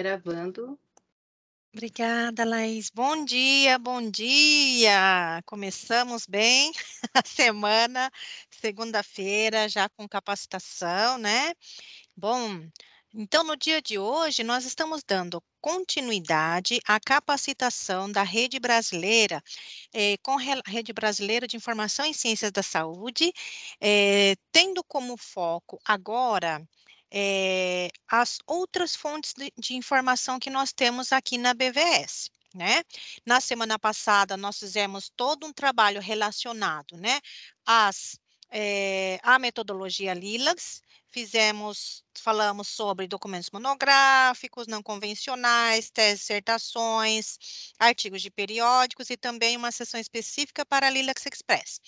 Gravando. Obrigada, Laís. Bom dia, bom dia! Começamos bem a semana, segunda-feira, já com capacitação, né? Bom, então no dia de hoje nós estamos dando continuidade à capacitação da rede brasileira, eh, com rede brasileira de informação em ciências da saúde, eh, tendo como foco agora é, as outras fontes de, de informação que nós temos aqui na BVS. Né? Na semana passada, nós fizemos todo um trabalho relacionado né, às é, a metodologia Lilacs, fizemos, falamos sobre documentos monográficos, não convencionais, teses, dissertações, artigos de periódicos e também uma sessão específica para a Lilacs Express.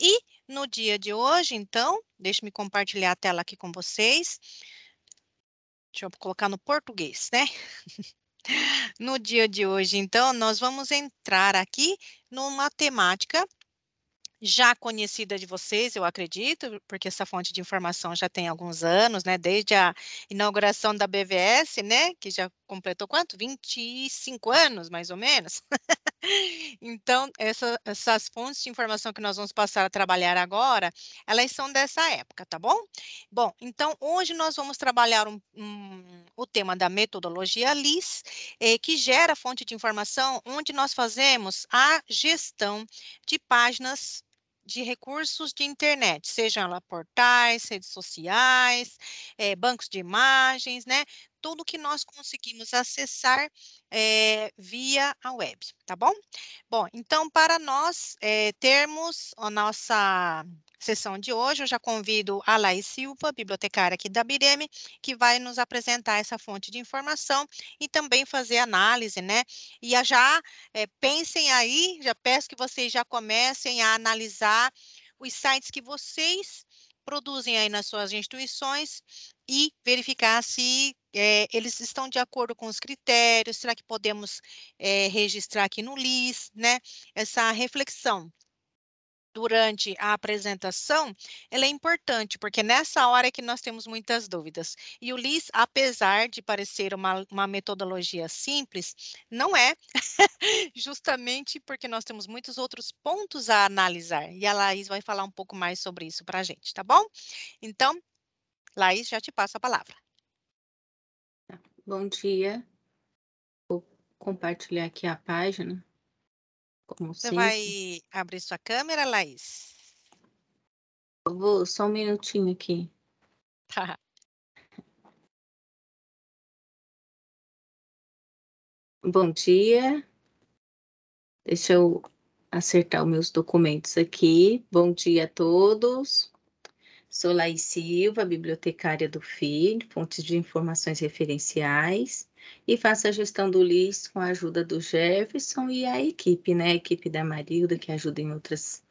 E no dia de hoje, então, deixe-me compartilhar a tela aqui com vocês. Deixa eu colocar no português, né? No dia de hoje, então, nós vamos entrar aqui numa temática já conhecida de vocês, eu acredito, porque essa fonte de informação já tem alguns anos, né? Desde a inauguração da BVS, né? Que já completou quanto? 25 anos, mais ou menos. então, essa, essas fontes de informação que nós vamos passar a trabalhar agora, elas são dessa época, tá bom? Bom, então hoje nós vamos trabalhar um, um, o tema da metodologia LIS, eh, que gera fonte de informação onde nós fazemos a gestão de páginas de recursos de internet, sejam lá portais, redes sociais, é, bancos de imagens, né? Tudo que nós conseguimos acessar é, via a web, tá bom? Bom, então, para nós é, termos a nossa sessão de hoje, eu já convido a Laís Silva, bibliotecária aqui da Bireme, que vai nos apresentar essa fonte de informação e também fazer análise, né? E já é, pensem aí, já peço que vocês já comecem a analisar os sites que vocês produzem aí nas suas instituições e verificar se é, eles estão de acordo com os critérios, será que podemos é, registrar aqui no LIS, né? Essa reflexão durante a apresentação, ela é importante, porque nessa hora é que nós temos muitas dúvidas. E o LIS, apesar de parecer uma, uma metodologia simples, não é, justamente porque nós temos muitos outros pontos a analisar. E a Laís vai falar um pouco mais sobre isso para a gente, tá bom? Então, Laís, já te passo a palavra. Tá, bom dia. Vou compartilhar aqui a página. Você vai abrir sua câmera, Laís? Eu vou, só um minutinho aqui. Tá. Bom dia. Deixa eu acertar os meus documentos aqui. Bom dia a todos. Sou Laís Silva, bibliotecária do FII, fontes de informações referenciais e faço a gestão do LIS com a ajuda do Jefferson e a equipe, né? A equipe da Marilda, que ajuda em outras,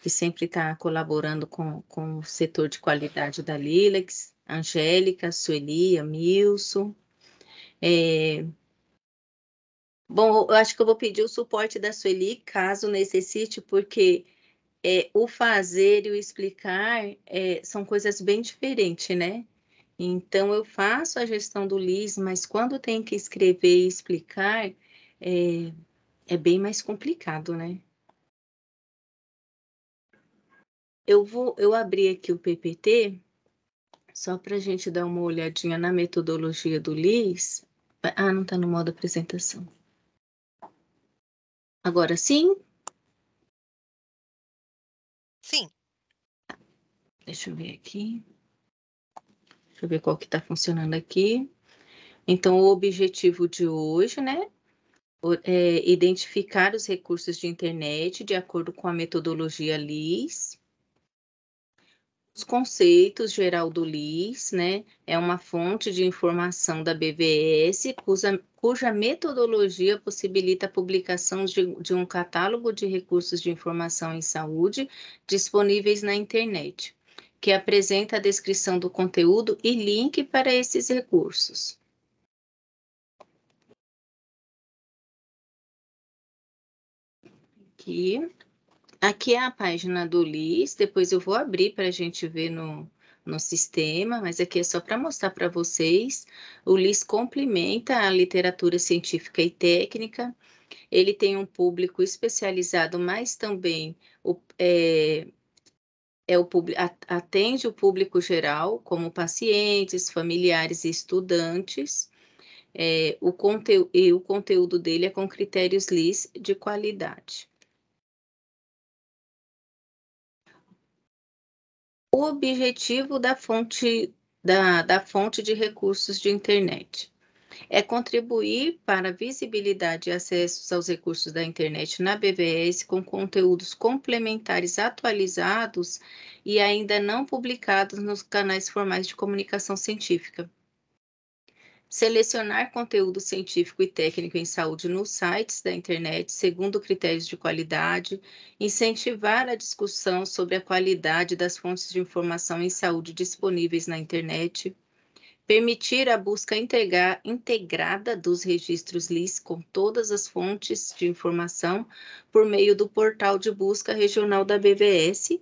que sempre está colaborando com, com o setor de qualidade da Lilex, Angélica, Sueli, Milson. É... Bom, eu acho que eu vou pedir o suporte da Sueli, caso necessite, porque é, o fazer e o explicar é, são coisas bem diferentes, né? Então, eu faço a gestão do LIS, mas quando tem que escrever e explicar, é, é bem mais complicado, né? Eu vou, eu abrir aqui o PPT só para a gente dar uma olhadinha na metodologia do LIS. Ah, não está no modo apresentação. Agora sim? Sim. Deixa eu ver aqui. Deixa eu ver qual que está funcionando aqui. Então, o objetivo de hoje, né? É identificar os recursos de internet de acordo com a metodologia LIS. Os conceitos geral do LIS, né? É uma fonte de informação da BVS cuja, cuja metodologia possibilita a publicação de, de um catálogo de recursos de informação em saúde disponíveis na internet que apresenta a descrição do conteúdo e link para esses recursos. Aqui. Aqui é a página do LIS, depois eu vou abrir para a gente ver no, no sistema, mas aqui é só para mostrar para vocês. O LIS complementa a literatura científica e técnica, ele tem um público especializado, mas também o, é, é o, atende o público geral, como pacientes, familiares e estudantes, é, o conteúdo, e o conteúdo dele é com critérios LIS de qualidade. O objetivo da fonte, da, da fonte de recursos de internet é contribuir para a visibilidade e acessos aos recursos da internet na BVS com conteúdos complementares atualizados e ainda não publicados nos canais formais de comunicação científica. Selecionar conteúdo científico e técnico em saúde nos sites da internet segundo critérios de qualidade, incentivar a discussão sobre a qualidade das fontes de informação em saúde disponíveis na internet, permitir a busca integrada dos registros LIS com todas as fontes de informação por meio do portal de busca regional da BVS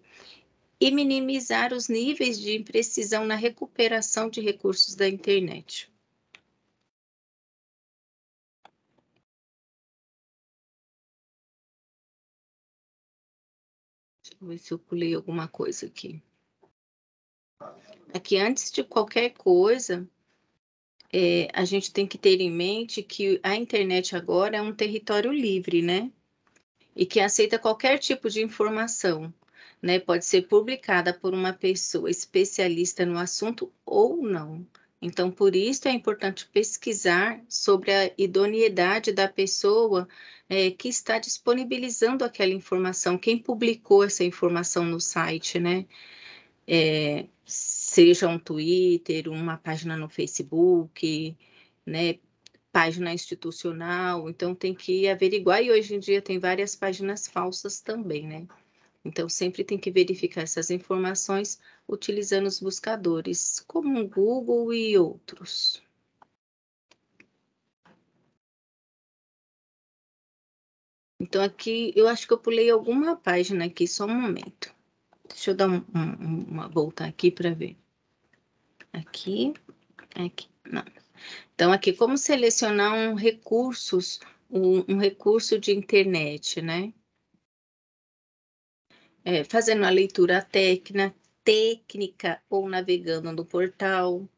e minimizar os níveis de imprecisão na recuperação de recursos da internet. Deixa eu ver se eu pulei alguma coisa aqui é que antes de qualquer coisa, é, a gente tem que ter em mente que a internet agora é um território livre, né? E que aceita qualquer tipo de informação, né? Pode ser publicada por uma pessoa especialista no assunto ou não. Então, por isso é importante pesquisar sobre a idoneidade da pessoa é, que está disponibilizando aquela informação, quem publicou essa informação no site, né? é, seja um Twitter, uma página no Facebook, né, página institucional, então tem que averiguar, e hoje em dia tem várias páginas falsas também, né? Então sempre tem que verificar essas informações utilizando os buscadores, como o Google e outros. Então aqui eu acho que eu pulei alguma página aqui, só um momento. Deixa eu dar um, um, uma volta aqui para ver. Aqui, aqui, não. Então, aqui, como selecionar um recursos, um, um recurso de internet, né? É, fazendo a leitura técnica, técnica ou navegando no portal,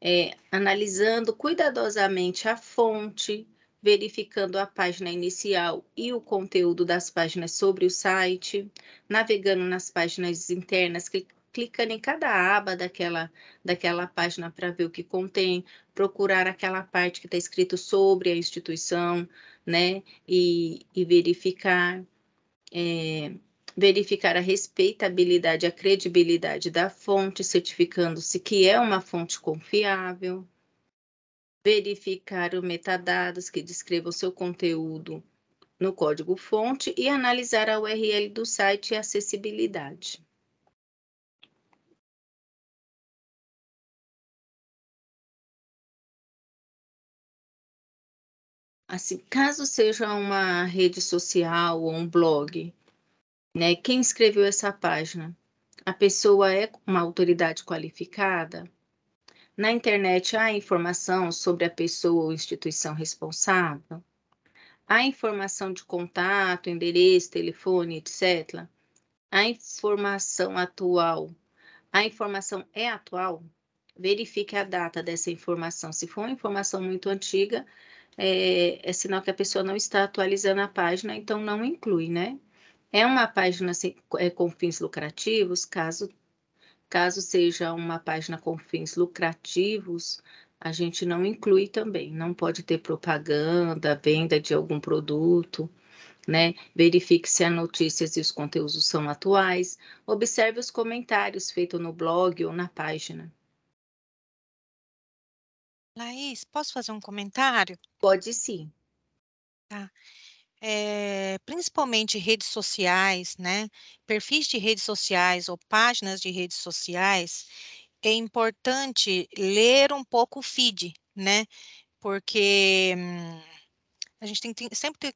é, analisando cuidadosamente a fonte, verificando a página inicial e o conteúdo das páginas sobre o site, navegando nas páginas internas, clicando em cada aba daquela, daquela página para ver o que contém, procurar aquela parte que está escrito sobre a instituição, né? E, e verificar. É, verificar a respeitabilidade, a credibilidade da fonte, certificando-se que é uma fonte confiável, verificar os metadados que descrevam seu conteúdo no código-fonte e analisar a URL do site e acessibilidade. Assim, caso seja uma rede social ou um blog, né, quem escreveu essa página? A pessoa é uma autoridade qualificada? Na internet há informação sobre a pessoa ou instituição responsável? Há informação de contato, endereço, telefone, etc. A informação atual, a informação é atual? Verifique a data dessa informação. Se for uma informação muito antiga, é, é sinal que a pessoa não está atualizando a página, então não inclui, né? É uma página assim, com fins lucrativos, caso Caso seja uma página com fins lucrativos, a gente não inclui também. Não pode ter propaganda, venda de algum produto, né? Verifique se as notícias e os conteúdos são atuais. Observe os comentários feitos no blog ou na página. Laís, posso fazer um comentário? Pode sim. Tá. Eh, principalmente redes sociais, né? Perfis de redes sociais ou páginas de redes sociais, é importante ler um pouco o feed, né? Porque hum, a gente tem, tem sempre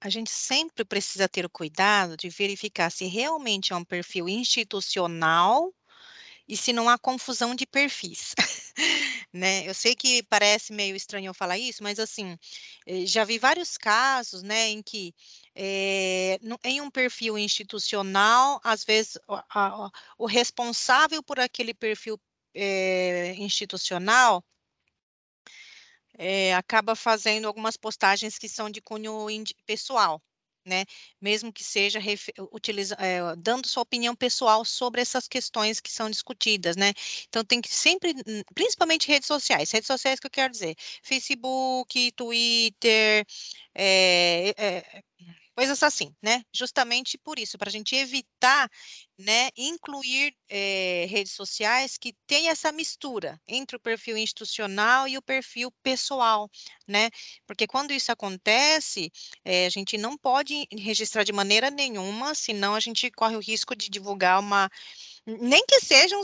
a gente sempre precisa ter o cuidado de verificar se realmente é um perfil institucional e se não há confusão de perfis. né? Eu sei que parece meio estranho eu falar isso, mas assim, eh, já vi vários casos, né, em que é, em um perfil institucional, às vezes a, a, o responsável por aquele perfil é, institucional é, acaba fazendo algumas postagens que são de cunho pessoal, né? Mesmo que seja utiliza, é, dando sua opinião pessoal sobre essas questões que são discutidas, né? Então tem que sempre, hum, principalmente redes sociais, redes sociais que eu quero dizer, Facebook, Twitter, é, é coisas assim, né? Justamente por isso, para a gente evitar, né, incluir é, redes sociais que tem essa mistura entre o perfil institucional e o perfil pessoal, né? Porque quando isso acontece, é, a gente não pode registrar de maneira nenhuma, senão a gente corre o risco de divulgar uma, nem que seja um,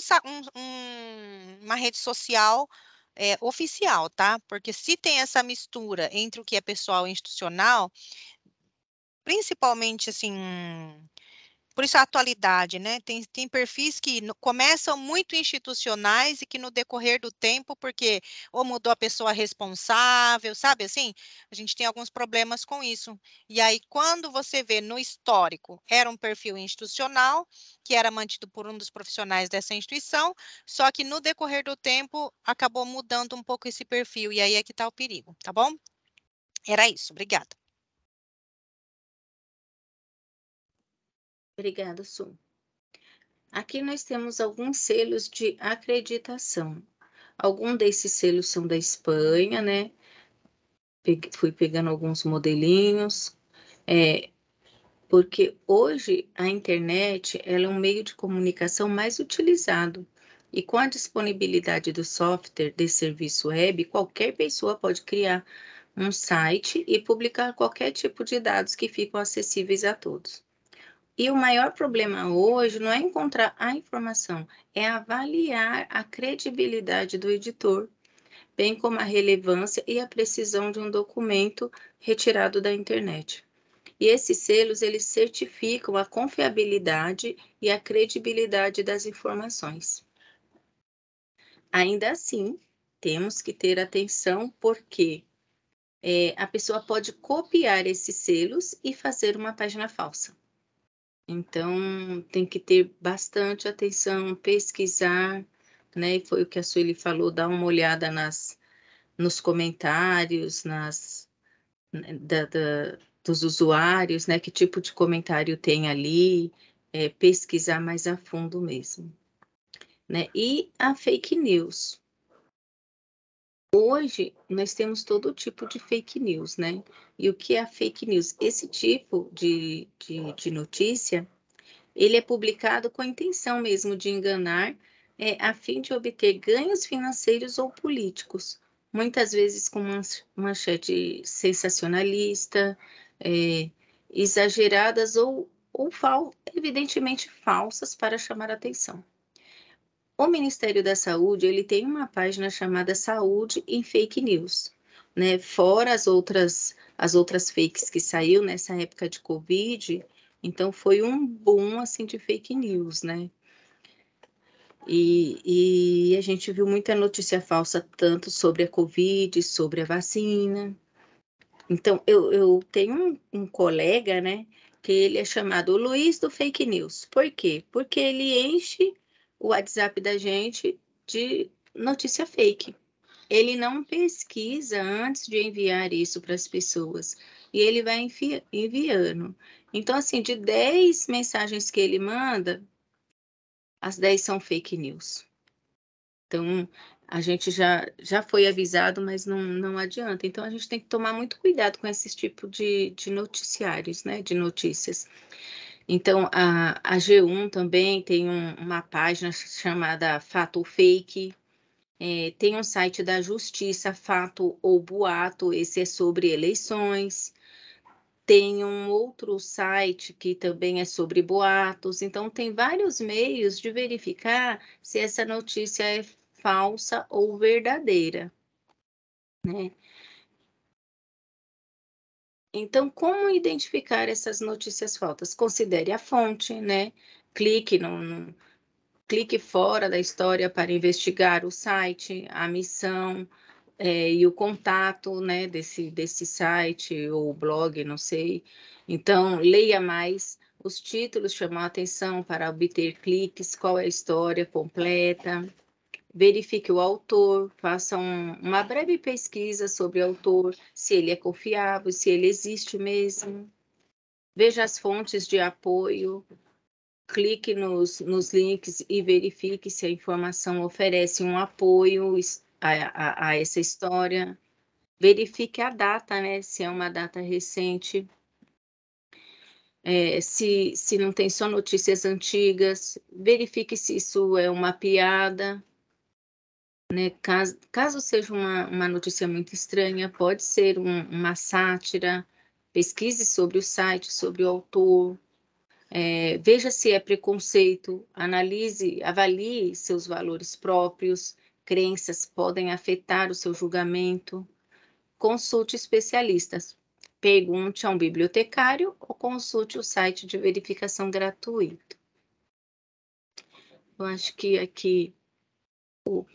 um, uma rede social é, oficial, tá? Porque se tem essa mistura entre o que é pessoal e institucional, principalmente assim, por isso a atualidade, né? Tem, tem perfis que no, começam muito institucionais e que no decorrer do tempo, porque ou mudou a pessoa responsável, sabe assim? A gente tem alguns problemas com isso. E aí, quando você vê no histórico, era um perfil institucional, que era mantido por um dos profissionais dessa instituição, só que no decorrer do tempo acabou mudando um pouco esse perfil, e aí é que está o perigo, tá bom? Era isso, obrigada. Obrigada, Su. Aqui nós temos alguns selos de acreditação. Alguns desses selos são da Espanha, né? Peguei, fui pegando alguns modelinhos, é, porque hoje a internet ela é um meio de comunicação mais utilizado. E com a disponibilidade do software de serviço web, qualquer pessoa pode criar um site e publicar qualquer tipo de dados que ficam acessíveis a todos. E o maior problema hoje não é encontrar a informação, é avaliar a credibilidade do editor, bem como a relevância e a precisão de um documento retirado da internet. E esses selos eles certificam a confiabilidade e a credibilidade das informações. Ainda assim, temos que ter atenção porque é, a pessoa pode copiar esses selos e fazer uma página falsa. Então, tem que ter bastante atenção, pesquisar, né? E foi o que a Sueli falou, dar uma olhada nas, nos comentários, nas né, da, da, dos usuários, né? Que tipo de comentário tem ali, é, pesquisar mais a fundo mesmo. Né? E a fake news. Hoje nós temos todo tipo de fake news, né? E o que é a fake news? Esse tipo de, de, de notícia, ele é publicado com a intenção mesmo de enganar, é, a fim de obter ganhos financeiros ou políticos, muitas vezes com manchete sensacionalista, é, exageradas ou, ou fal evidentemente falsas para chamar atenção. O Ministério da Saúde ele tem uma página chamada Saúde em Fake News, né? Fora as outras as outras fakes que saiu nessa época de Covid, então foi um boom assim de fake news, né? E, e a gente viu muita notícia falsa tanto sobre a Covid, sobre a vacina. Então eu, eu tenho um, um colega, né? Que ele é chamado Luiz do Fake News. Por quê? Porque ele enche o WhatsApp da gente de notícia fake. Ele não pesquisa antes de enviar isso para as pessoas e ele vai envi enviando. Então, assim, de 10 mensagens que ele manda, as 10 são fake news. Então, a gente já, já foi avisado, mas não, não adianta. Então, a gente tem que tomar muito cuidado com esse tipo de, de noticiários, né? De notícias. Então, a, a G1 também tem um, uma página chamada Fato Fake, é, tem um site da Justiça, Fato ou Boato, esse é sobre eleições. Tem um outro site que também é sobre boatos, então tem vários meios de verificar se essa notícia é falsa ou verdadeira. Né? Então, como identificar essas notícias faltas? Considere a fonte, né? Clique no, no clique fora da história para investigar o site, a missão é, e o contato, né? Desse desse site ou blog, não sei. Então, leia mais. Os títulos chamam a atenção para obter cliques. Qual é a história completa? verifique o autor, faça um, uma breve pesquisa sobre o autor, se ele é confiável, se ele existe mesmo. Veja as fontes de apoio, clique nos, nos links e verifique se a informação oferece um apoio a, a, a essa história. Verifique a data, né? Se é uma data recente. É, se, se não tem só notícias antigas, verifique se isso é uma piada, né? Caso, caso seja uma, uma notícia muito estranha, pode ser um, uma sátira, pesquise sobre o site, sobre o autor, é, veja se é preconceito, analise, avalie seus valores próprios, crenças podem afetar o seu julgamento. Consulte especialistas. Pergunte a um bibliotecário ou consulte o site de verificação gratuito. Eu acho que aqui o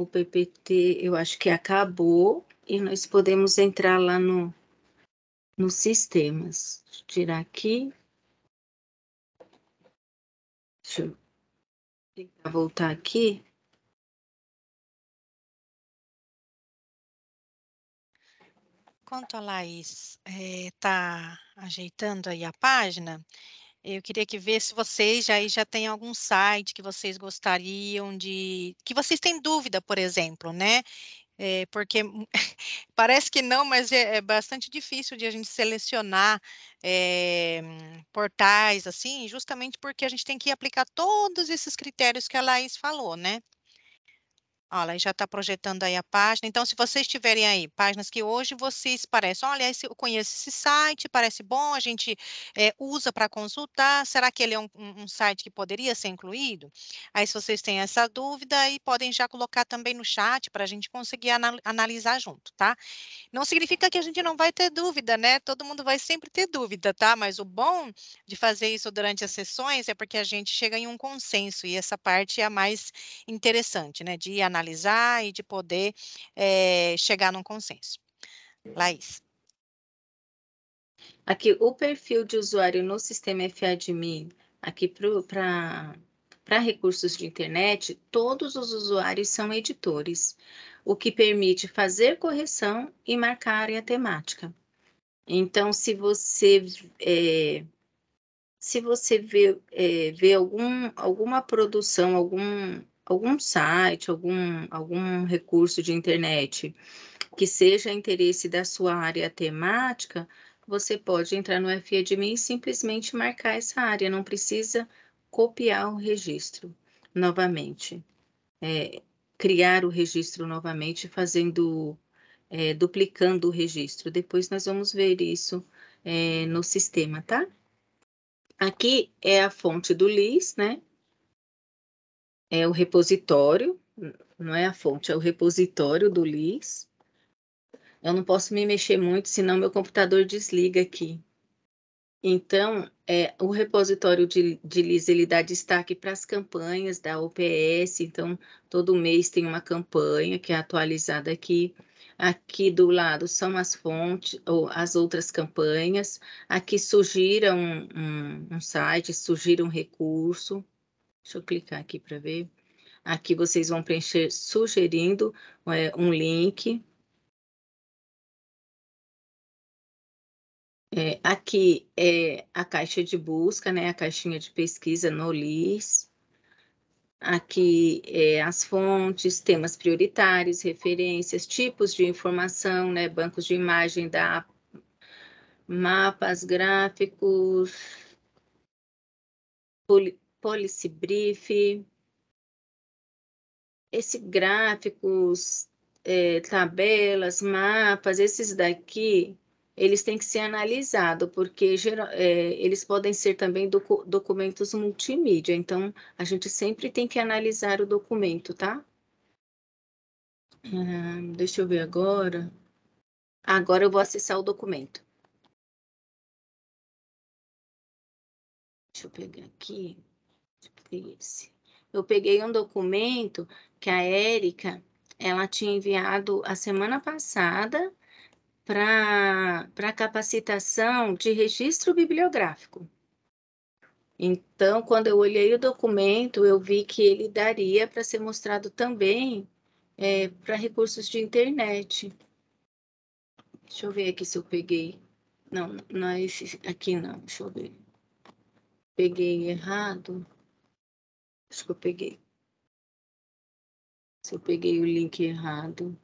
o PPT, eu acho que acabou e nós podemos entrar lá no, nos sistemas. Deixa eu tirar aqui. Deixa eu tentar voltar aqui. Enquanto a Laís está eh, é, ajeitando aí a página, eu queria que ver se vocês já, já têm algum site que vocês gostariam de. que vocês têm dúvida, por exemplo, né? É, porque parece que não, mas é, é, bastante difícil de a gente selecionar é, portais assim, justamente porque a gente tem que aplicar todos esses critérios que a Laís falou, né? Olha, aí já está projetando aí a página. Então, se vocês tiverem aí páginas que hoje vocês parecem, olha, eu conheço esse site, parece bom, a gente é, usa para consultar. Será que ele é um, um, site que poderia ser incluído? Aí, se vocês têm essa dúvida, aí podem já colocar também no chat para a gente conseguir analisar junto, tá? Não significa que a gente não vai ter dúvida, né? Todo mundo vai sempre ter dúvida, tá? Mas o bom de fazer isso durante as sessões é porque a gente chega em um consenso e essa parte é a mais interessante, né? De analisar analisar e de poder é, chegar num consenso. Laís. Aqui, o perfil de usuário no sistema FADMIN, aqui para recursos de internet, todos os usuários são editores, o que permite fazer correção e marcar a temática. Então, se você é, se você vê, é, vê algum, alguma produção, algum algum site, algum, algum recurso de internet que seja interesse da sua área temática, você pode entrar no FADMIN e simplesmente marcar essa área, não precisa copiar o registro novamente. É, criar o registro novamente, fazendo, é, duplicando o registro. Depois nós vamos ver isso é, no sistema, tá? Aqui é a fonte do LIS, né? é o repositório, não é a fonte, é o repositório do LIS. Eu não posso me mexer muito, senão meu computador desliga aqui. Então, é, o repositório de, de LIS ele dá destaque para as campanhas da OPS, então todo mês tem uma campanha que é atualizada aqui. Aqui do lado são as fontes ou as outras campanhas. Aqui sugira um, um, um site, sugira um recurso. Deixa eu clicar aqui para ver. Aqui vocês vão preencher sugerindo é, um link. É, aqui é a caixa de busca, né, a caixinha de pesquisa no LIS. Aqui é, as fontes, temas prioritários, referências, tipos de informação, né, bancos de imagem da mapas, gráficos, policy brief, esse gráficos, é, tabelas, mapas, esses daqui, eles têm que ser analisados, porque geral, é, eles podem ser também docu documentos multimídia, então a gente sempre tem que analisar o documento, tá? Ah, deixa eu ver agora. Agora eu vou acessar o documento. Deixa eu pegar aqui crise. Eu peguei um documento que a Érica ela tinha enviado a semana passada para capacitação de registro bibliográfico. Então, quando eu olhei o documento, eu vi que ele daria para ser mostrado também é, para recursos de internet. Deixa eu ver aqui se eu peguei. Não, não é esse aqui não, deixa eu ver. Peguei errado. Acho que eu peguei. Se eu peguei o link errado.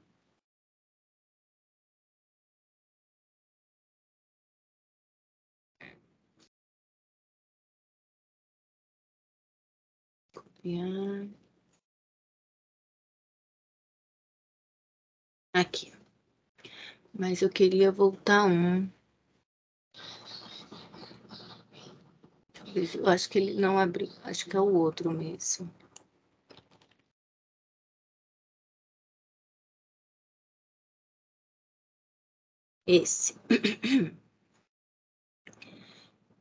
Copiar. Aqui. Mas eu queria voltar um. Eu acho que ele não abriu, acho que é o outro mesmo. Esse.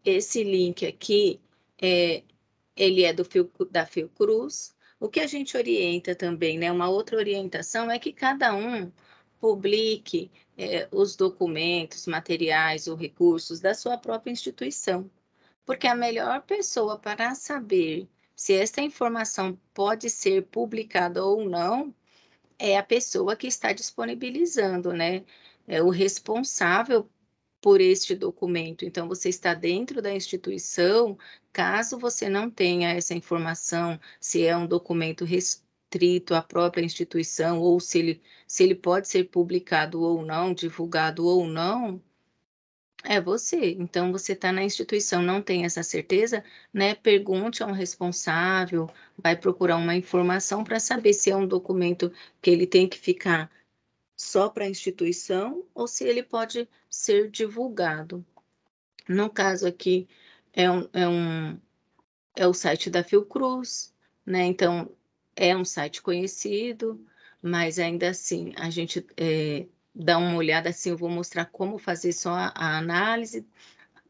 Esse link aqui, é, ele é do Fio, da Fiocruz. O que a gente orienta também, né? Uma outra orientação é que cada um publique é, os documentos, materiais ou recursos da sua própria instituição porque a melhor pessoa para saber se esta informação pode ser publicada ou não é a pessoa que está disponibilizando, né? É o responsável por este documento. Então, você está dentro da instituição, caso você não tenha essa informação, se é um documento restrito à própria instituição ou se ele, se ele pode ser publicado ou não, divulgado ou não, é você. Então, você está na instituição, não tem essa certeza, né? Pergunte a um responsável, vai procurar uma informação para saber se é um documento que ele tem que ficar só para a instituição ou se ele pode ser divulgado. No caso aqui, é, um, é, um, é o site da Fiocruz, né? Então, é um site conhecido, mas ainda assim, a gente é, dar uma olhada assim, eu vou mostrar como fazer só a análise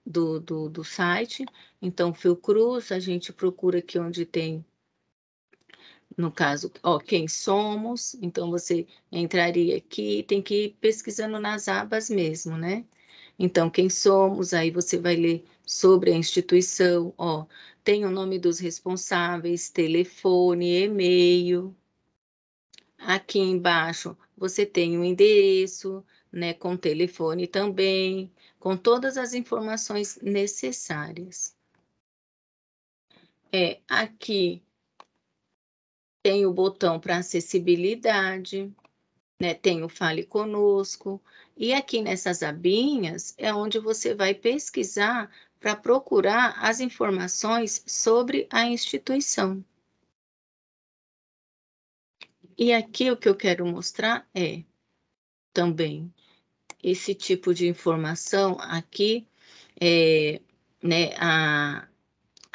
do, do, do site. Então, cruz, a gente procura aqui onde tem, no caso, ó, quem somos. Então, você entraria aqui, tem que ir pesquisando nas abas mesmo, né? Então, quem somos, aí você vai ler sobre a instituição, ó, tem o nome dos responsáveis, telefone, e-mail. Aqui embaixo, você tem um endereço, né, com telefone também, com todas as informações necessárias. É, aqui tem o botão para acessibilidade, né, tem o Fale Conosco, e aqui nessas abinhas é onde você vai pesquisar para procurar as informações sobre a instituição. E aqui o que eu quero mostrar é também esse tipo de informação aqui, é, né, a,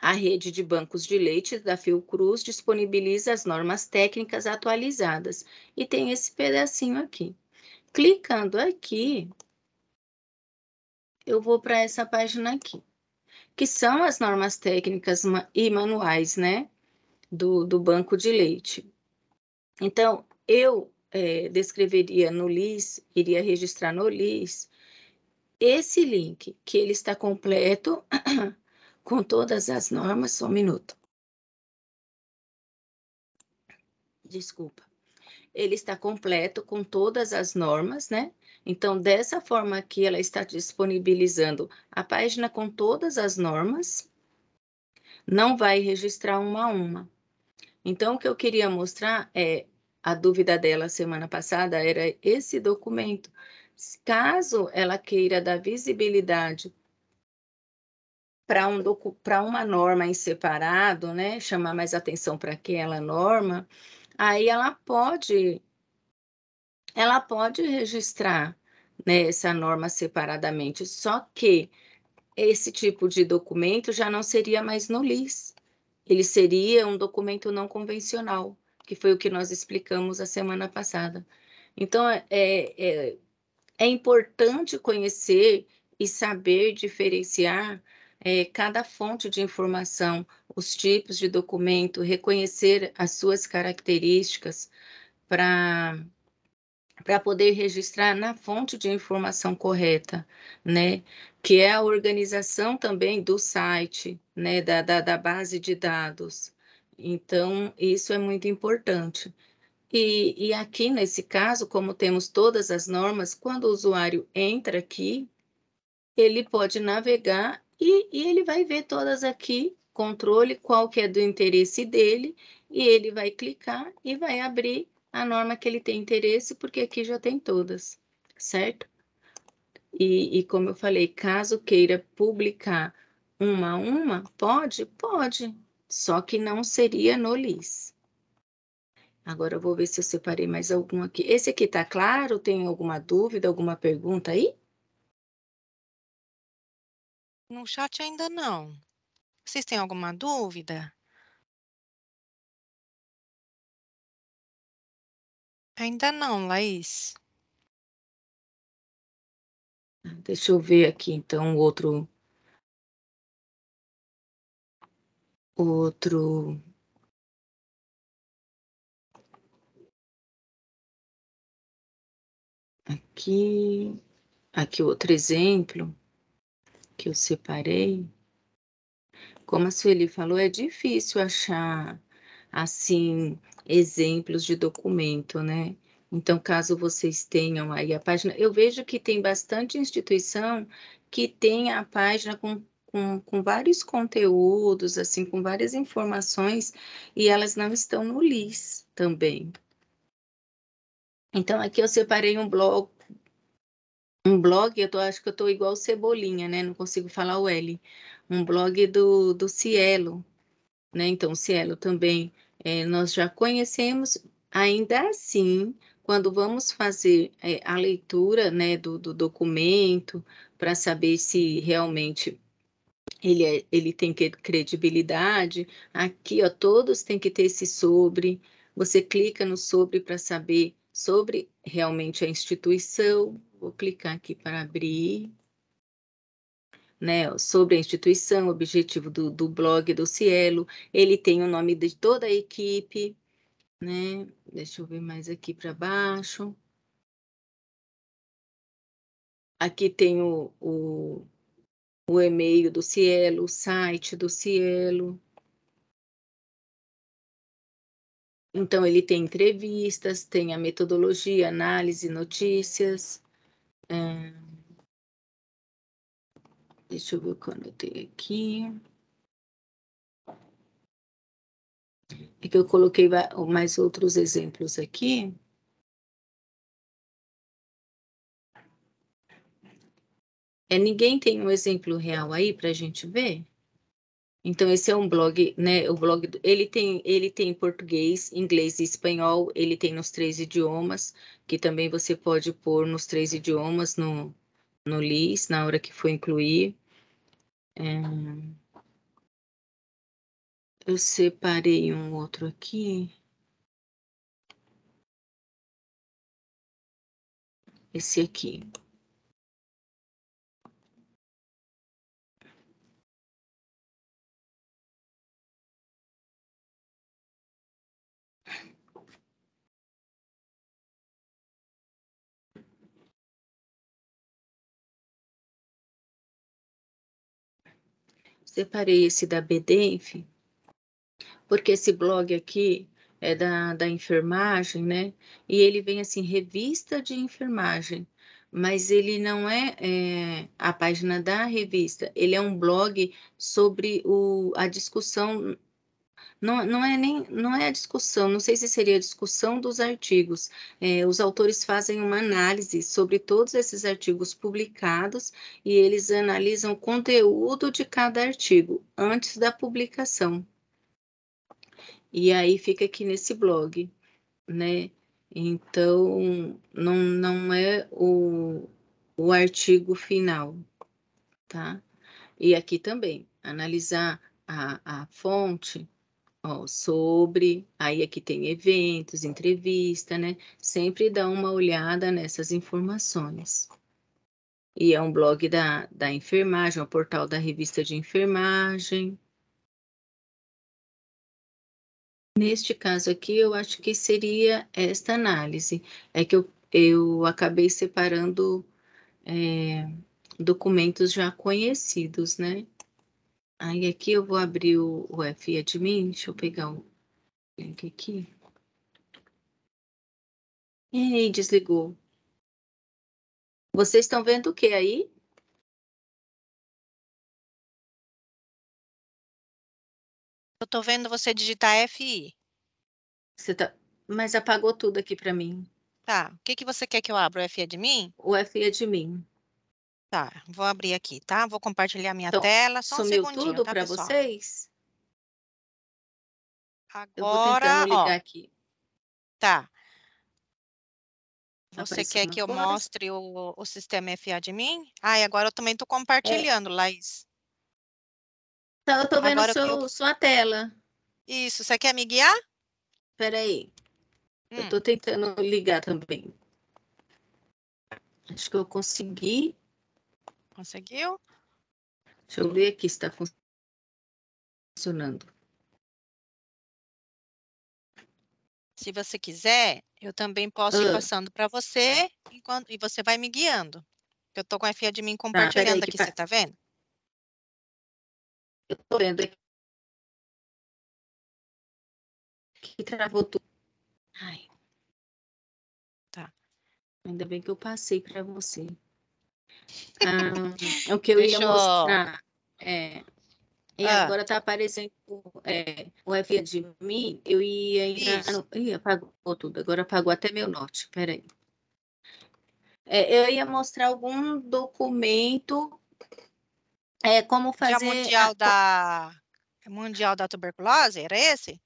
a rede de bancos de leite da Fiocruz disponibiliza as normas técnicas atualizadas e tem esse pedacinho aqui. Clicando aqui, eu vou para essa página aqui, que são as normas técnicas e manuais, né, do, do banco de leite. Então, eu é, descreveria no LIS, iria registrar no LIS, esse link, que ele está completo, com todas as normas, só um minuto. Desculpa. Ele está completo com todas as normas, né? Então, dessa forma aqui, ela está disponibilizando a página com todas as normas. Não vai registrar uma a uma. Então, o que eu queria mostrar é a dúvida dela semana passada era esse documento. Caso ela queira dar visibilidade para um para uma norma em separado, né, chamar mais atenção para aquela norma, aí ela pode ela pode registrar né, essa norma separadamente, só que esse tipo de documento já não seria mais no LIS, ele seria um documento não convencional, que foi o que nós explicamos a semana passada. Então, é, é, é, é importante conhecer e saber diferenciar é, cada fonte de informação, os tipos de documento, reconhecer as suas características para para poder registrar na fonte de informação correta, né? Que é a organização também do site, né? Da, da, da base de dados. Então, isso é muito importante. E, e, aqui, nesse caso, como temos todas as normas, quando o usuário entra aqui, ele pode navegar e, e ele vai ver todas aqui, controle, qual que é do interesse dele, e ele vai clicar e vai abrir a norma que ele tem interesse, porque aqui já tem todas, certo? E, e como eu falei, caso queira publicar uma a uma, pode? Pode, só que não seria no LIS. Agora eu vou ver se eu separei mais algum aqui. Esse aqui tá claro? Tem alguma dúvida, alguma pergunta aí? No chat ainda não. Vocês têm alguma dúvida? Ainda não, Laís. Ah, deixa eu ver aqui, então, outro. Outro. Aqui. Aqui, outro exemplo que eu separei. Como a Sueli falou, é difícil achar, assim, exemplos de documento, né? Então, caso vocês tenham aí a página, eu vejo que tem bastante instituição que tem a página com, com, com, vários conteúdos, assim, com várias informações, e elas não estão no LIS também. Então, aqui eu separei um blog, um blog, eu tô, acho que eu estou igual Cebolinha, né? Não consigo falar o L. Um blog do, do Cielo, né? Então, Cielo também é, nós já conhecemos, ainda assim, quando vamos fazer é, a leitura né, do, do documento para saber se realmente ele, é, ele tem credibilidade, aqui ó, todos têm que ter esse sobre. Você clica no sobre para saber sobre realmente a instituição. Vou clicar aqui para abrir né, sobre a instituição, objetivo do, do blog do Cielo, ele tem o nome de toda a equipe, né? Deixa eu ver mais aqui para baixo. Aqui tem o, o, o e-mail do Cielo, o site do Cielo. Então, ele tem entrevistas, tem a metodologia, análise, notícias. É, Deixa eu ver o que eu anotei aqui. É que eu coloquei mais outros exemplos aqui. É, ninguém tem um exemplo real aí para a gente ver? Então, esse é um blog, né? O blog, ele tem, ele tem português, inglês e espanhol, ele tem nos três idiomas, que também você pode pôr nos três idiomas no, no LIS, na hora que for incluir. É... Eu separei um outro aqui. Esse aqui. separei esse da BDENF, porque esse blog aqui é da, da enfermagem, né? E ele vem assim, revista de enfermagem, mas ele não é, é a página da revista, ele é um blog sobre o, a discussão não, não é nem não é a discussão, não sei se seria a discussão dos artigos. É, os autores fazem uma análise sobre todos esses artigos publicados e eles analisam o conteúdo de cada artigo antes da publicação. E aí fica aqui nesse blog, né? Então, não, não é o, o artigo final, tá? E aqui também, analisar a, a fonte, Ó, sobre, aí aqui tem eventos, entrevista, né? Sempre dá uma olhada nessas informações. E é um blog da, da enfermagem, é o um portal da revista de enfermagem. Neste caso aqui, eu acho que seria esta análise. É que eu, eu acabei separando é, documentos já conhecidos, né? Aí aqui eu vou abrir o, o FAdmin, deixa eu pegar o link aqui. E aí, desligou. Vocês estão vendo o que aí? Eu estou vendo você digitar FI. Você tá... Mas apagou tudo aqui para mim. Tá. O que, que você quer que eu abra? O FI admin? O FI admin. Tá, vou abrir aqui, tá? Vou compartilhar minha Então, tela, só um sumiu segundinho, tudo tá, para vocês? Eu vou Agora, ó, ligar aqui. tá. Você quer que eu mostre o, o sistema FAdmin? Ah, e agora eu também estou É, compartilhando, Laís. tá, eu tô vendo Agora eu... sua tela. Isso, você quer me guiar? Espera aí, eu estou hum. tô tentando ligar também. Acho que eu consegui. Conseguiu? Deixa eu ver aqui se está funcionando. Se você quiser, eu também posso ah. ir passando para você enquanto, e você vai me guiando. Eu estou com a FIA de mim compartilhando ah, aqui, você está vendo? Eu estou vendo aqui. Que travou tudo. Ai. Tá. Ainda bem que eu passei para você. Ah, é o que eu Deixa ia mostrar. É, e ah. agora tá aparecendo é, o F é de mim. Eu ia entrar no. Ih, apagou tudo. Agora apagou até meu norte. Peraí. É, eu ia mostrar algum documento. É, como é fazer. Dia mundial a... da. Mundial da tuberculose? Era esse?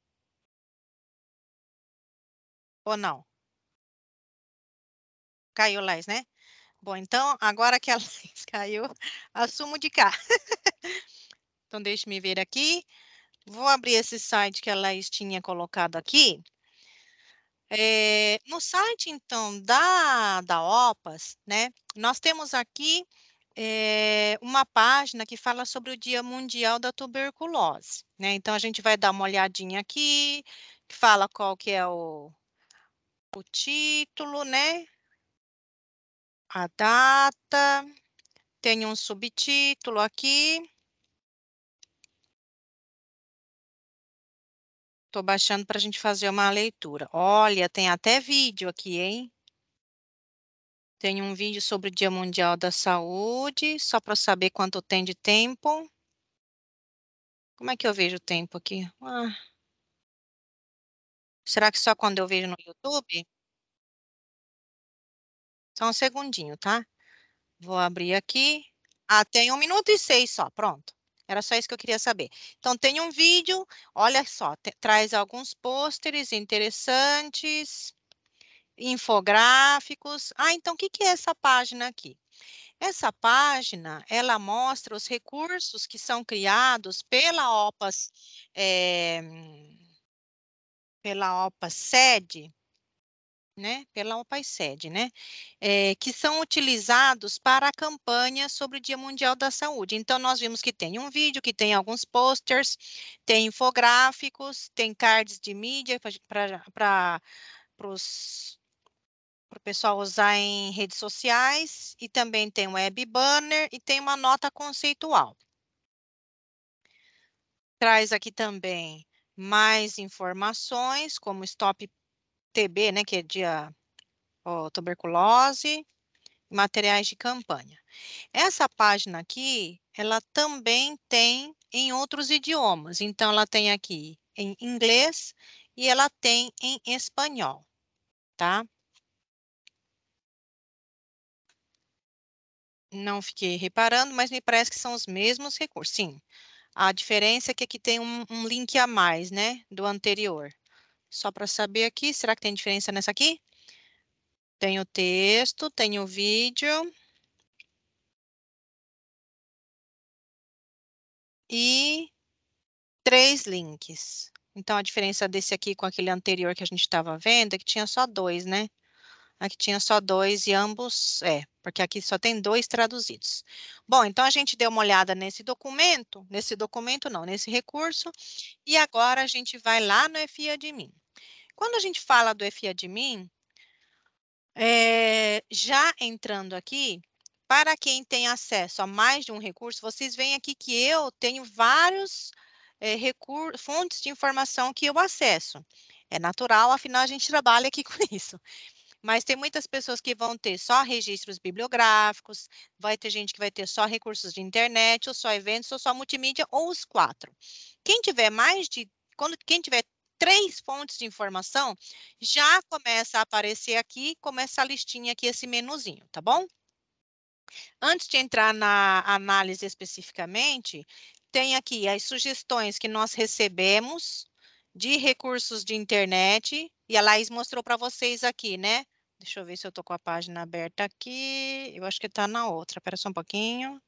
Ou não? Caiu lá, né? Bom, então, agora que a Laís caiu, assumo de cá. então, deixe-me ver aqui. Vou abrir esse site que a Laís tinha colocado aqui. É, no site, então, da, da OPAS, né, nós temos aqui é, uma página que fala sobre o Dia Mundial da Tuberculose. Né? Então, a gente vai dar uma olhadinha aqui, que fala qual que é o, o título, né? a data, tem um subtítulo aqui. Estou baixando para a gente fazer uma leitura. Olha, tem até vídeo aqui, hein? Tem um vídeo sobre o Dia Mundial da Saúde, só para saber quanto tem de tempo. Como é que eu vejo o tempo aqui? Ah. Será que só quando eu vejo no YouTube? Só um segundinho, tá? Vou abrir aqui. Ah, tem um minuto e seis só, pronto. Era só isso que eu queria saber. Então, tem um vídeo, olha só, traz alguns pôsteres interessantes, infográficos. Ah, então, o que, que é essa página aqui? Essa página, ela mostra os recursos que são criados pela OPAS, é, pela OPAS sede, né, pela OPAICED, né, é, que são utilizados para a campanha sobre o Dia Mundial da Saúde. Então, nós vimos que tem um vídeo, que tem alguns posters, tem infográficos, tem cards de mídia para os para o pessoal usar em redes sociais, e também tem um web banner e tem uma nota conceitual. Traz aqui também mais informações, como stop TB, né, que é dia ó, tuberculose, materiais de campanha. Essa página aqui, ela também tem em outros idiomas. Então, ela tem aqui em inglês e ela tem em espanhol, tá? Não fiquei reparando, mas me parece que são os mesmos recursos. Sim, a diferença é que aqui tem um, um link a mais, né, do anterior. Só para saber aqui, será que tem diferença nessa aqui? Tem o texto, tem o vídeo. E três links. Então, a diferença desse aqui com aquele anterior que a gente estava vendo é que tinha só dois, né? Aqui né, tinha só dois e ambos, é, porque aqui só tem dois traduzidos. Bom, então a gente deu uma olhada nesse documento, nesse documento não, nesse recurso, e agora a gente vai lá no FIADMIN. Quando a gente fala do FIADMIN, é, já entrando aqui, para quem tem acesso a mais de um recurso, vocês veem aqui que eu tenho vários é, recursos, fontes de informação que eu acesso. É natural, afinal a gente trabalha aqui com isso. Mas tem muitas pessoas que vão ter só registros bibliográficos, vai ter gente que vai ter só recursos de internet, ou só eventos, ou só multimídia, ou os quatro. Quem tiver mais de. Quando, quem tiver três fontes de informação, já começa a aparecer aqui, começa a listinha aqui, esse menuzinho, tá bom? Antes de entrar na análise especificamente, tem aqui as sugestões que nós recebemos de recursos de internet, e a Laís mostrou para vocês aqui, né? Deixa eu ver se eu estou com a página aberta aqui. Eu acho que está na outra. Espera só um pouquinho.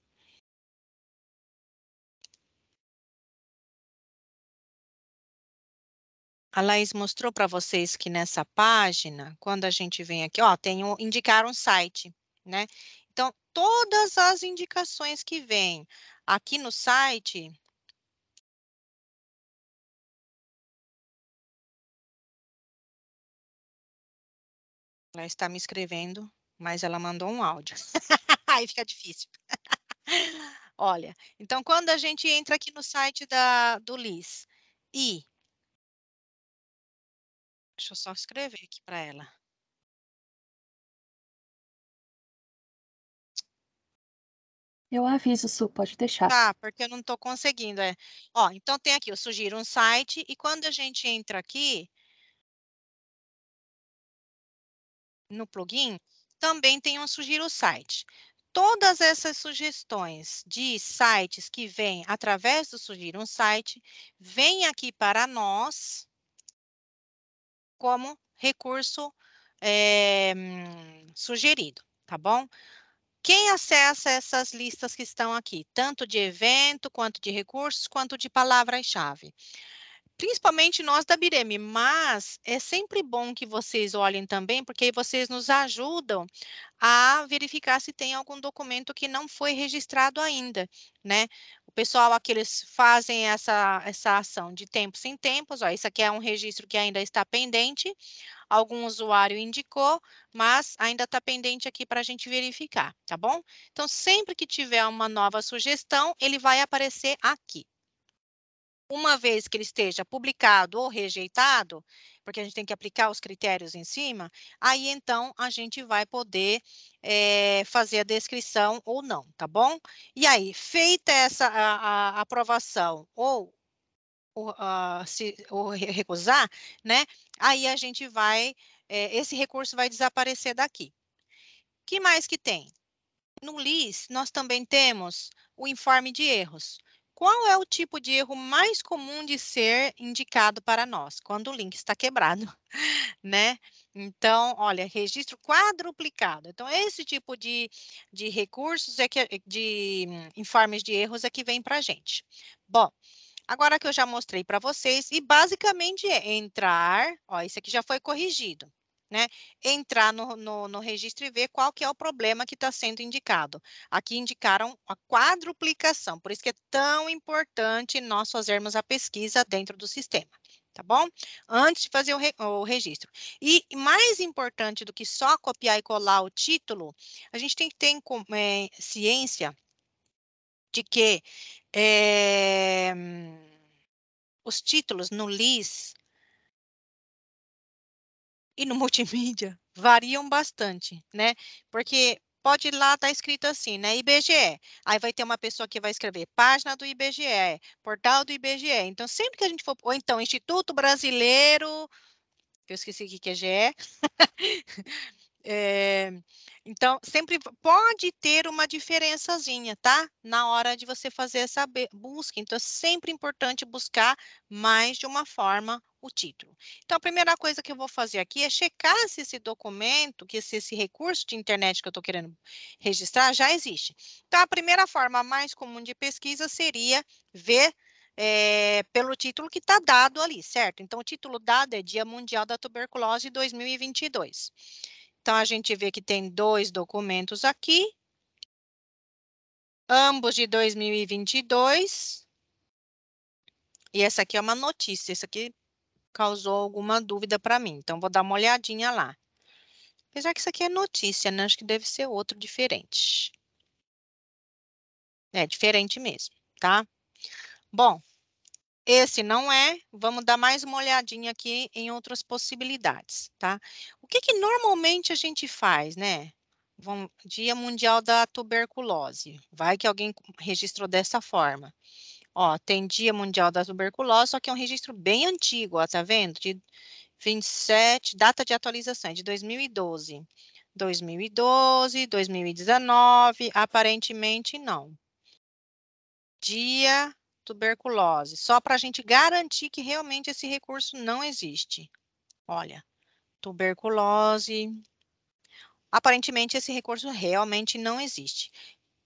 A Laís mostrou para vocês que nessa página, quando a gente vem aqui, ó, tem um, indicar um site, né? Então, todas as indicações que vêm aqui no site, Ela está me escrevendo, mas ela mandou um áudio. Aí fica difícil. Olha, então quando a gente entra aqui no site da, do Liz e. Deixa eu só escrever aqui para ela. Eu aviso, Su, pode deixar. Tá, porque eu não estou conseguindo. É. Ó, então tem aqui, eu sugiro um site e quando a gente entra aqui, no plugin, também tem um sugiro site. Todas essas sugestões de sites que vêm através do Sugiro um Site, vêm aqui para nós como recurso é, sugerido, tá bom? Quem acessa essas listas que estão aqui, tanto de evento, quanto de recursos, quanto de palavras-chave? principalmente nós da Bireme, mas é sempre bom que vocês olhem também, porque vocês nos ajudam a verificar se tem algum documento que não foi registrado ainda, né? O pessoal aqueles fazem essa, essa ação de tempos em tempos, ó, isso aqui é um registro que ainda está pendente, algum usuário indicou, mas ainda está pendente aqui para a gente verificar, tá bom? Então, sempre que tiver uma nova sugestão, ele vai aparecer aqui uma vez que ele esteja publicado ou rejeitado, porque a gente tem que aplicar os critérios em cima, aí então a gente vai poder é, fazer a descrição ou não, tá bom? E aí, feita essa a, a aprovação ou o, a, se, ou recusar, né? Aí a gente vai, é, esse recurso vai desaparecer daqui. que mais que tem? No LIS, nós também temos o informe de erros. Qual é o tipo de erro mais comum de ser indicado para nós? Quando o link está quebrado, né? Então, olha, registro quadruplicado. Então, esse tipo de, de recursos, é que, de informes de erros é que vem para a gente. Bom, agora que eu já mostrei para vocês, e basicamente é entrar, ó, isso aqui já foi corrigido né, entrar no, no, no, registro e ver qual que é o problema que está sendo indicado. Aqui indicaram a quadruplicação, por isso que é tão importante nós fazermos a pesquisa dentro do sistema. Tá bom? Antes de fazer o, re, o registro. E mais importante do que só copiar e colar o título, a gente tem que ter é, ciência de que é, os títulos no LIS e no multimídia variam bastante, né? Porque pode lá estar tá escrito assim, né? IBGE. Aí vai ter uma pessoa que vai escrever página do IBGE, portal do IBGE. Então, sempre que a gente for. Ou então, Instituto Brasileiro. Eu esqueci o que é GE. É, então, sempre pode ter uma diferençazinha, tá? Na hora de você fazer essa busca. Então, é sempre importante buscar mais de uma forma o título. Então, a primeira coisa que eu vou fazer aqui é checar se esse documento, que se esse recurso de internet que eu estou querendo registrar já existe. Então, a primeira forma mais comum de pesquisa seria ver é, pelo título que está dado ali, certo? Então, o título dado é Dia Mundial da Tuberculose 2022. Então, a gente vê que tem dois documentos aqui, ambos de 2022. E essa aqui é uma notícia, isso aqui causou alguma dúvida para mim. Então, vou dar uma olhadinha lá. Apesar que isso aqui é notícia, né? Acho que deve ser outro diferente. É diferente mesmo, tá? Bom, esse não é, vamos dar mais uma olhadinha aqui em outras possibilidades, tá? O que, que normalmente a gente faz, né? Dia Mundial da Tuberculose, vai que alguém registrou dessa forma. Ó, tem Dia Mundial da Tuberculose, só que é um registro bem antigo, ó, tá vendo? De 27, data de atualização é de 2012. 2012, 2019, aparentemente não. Dia tuberculose, só para a gente garantir que realmente esse recurso não existe. Olha, tuberculose. Aparentemente, esse recurso realmente não existe.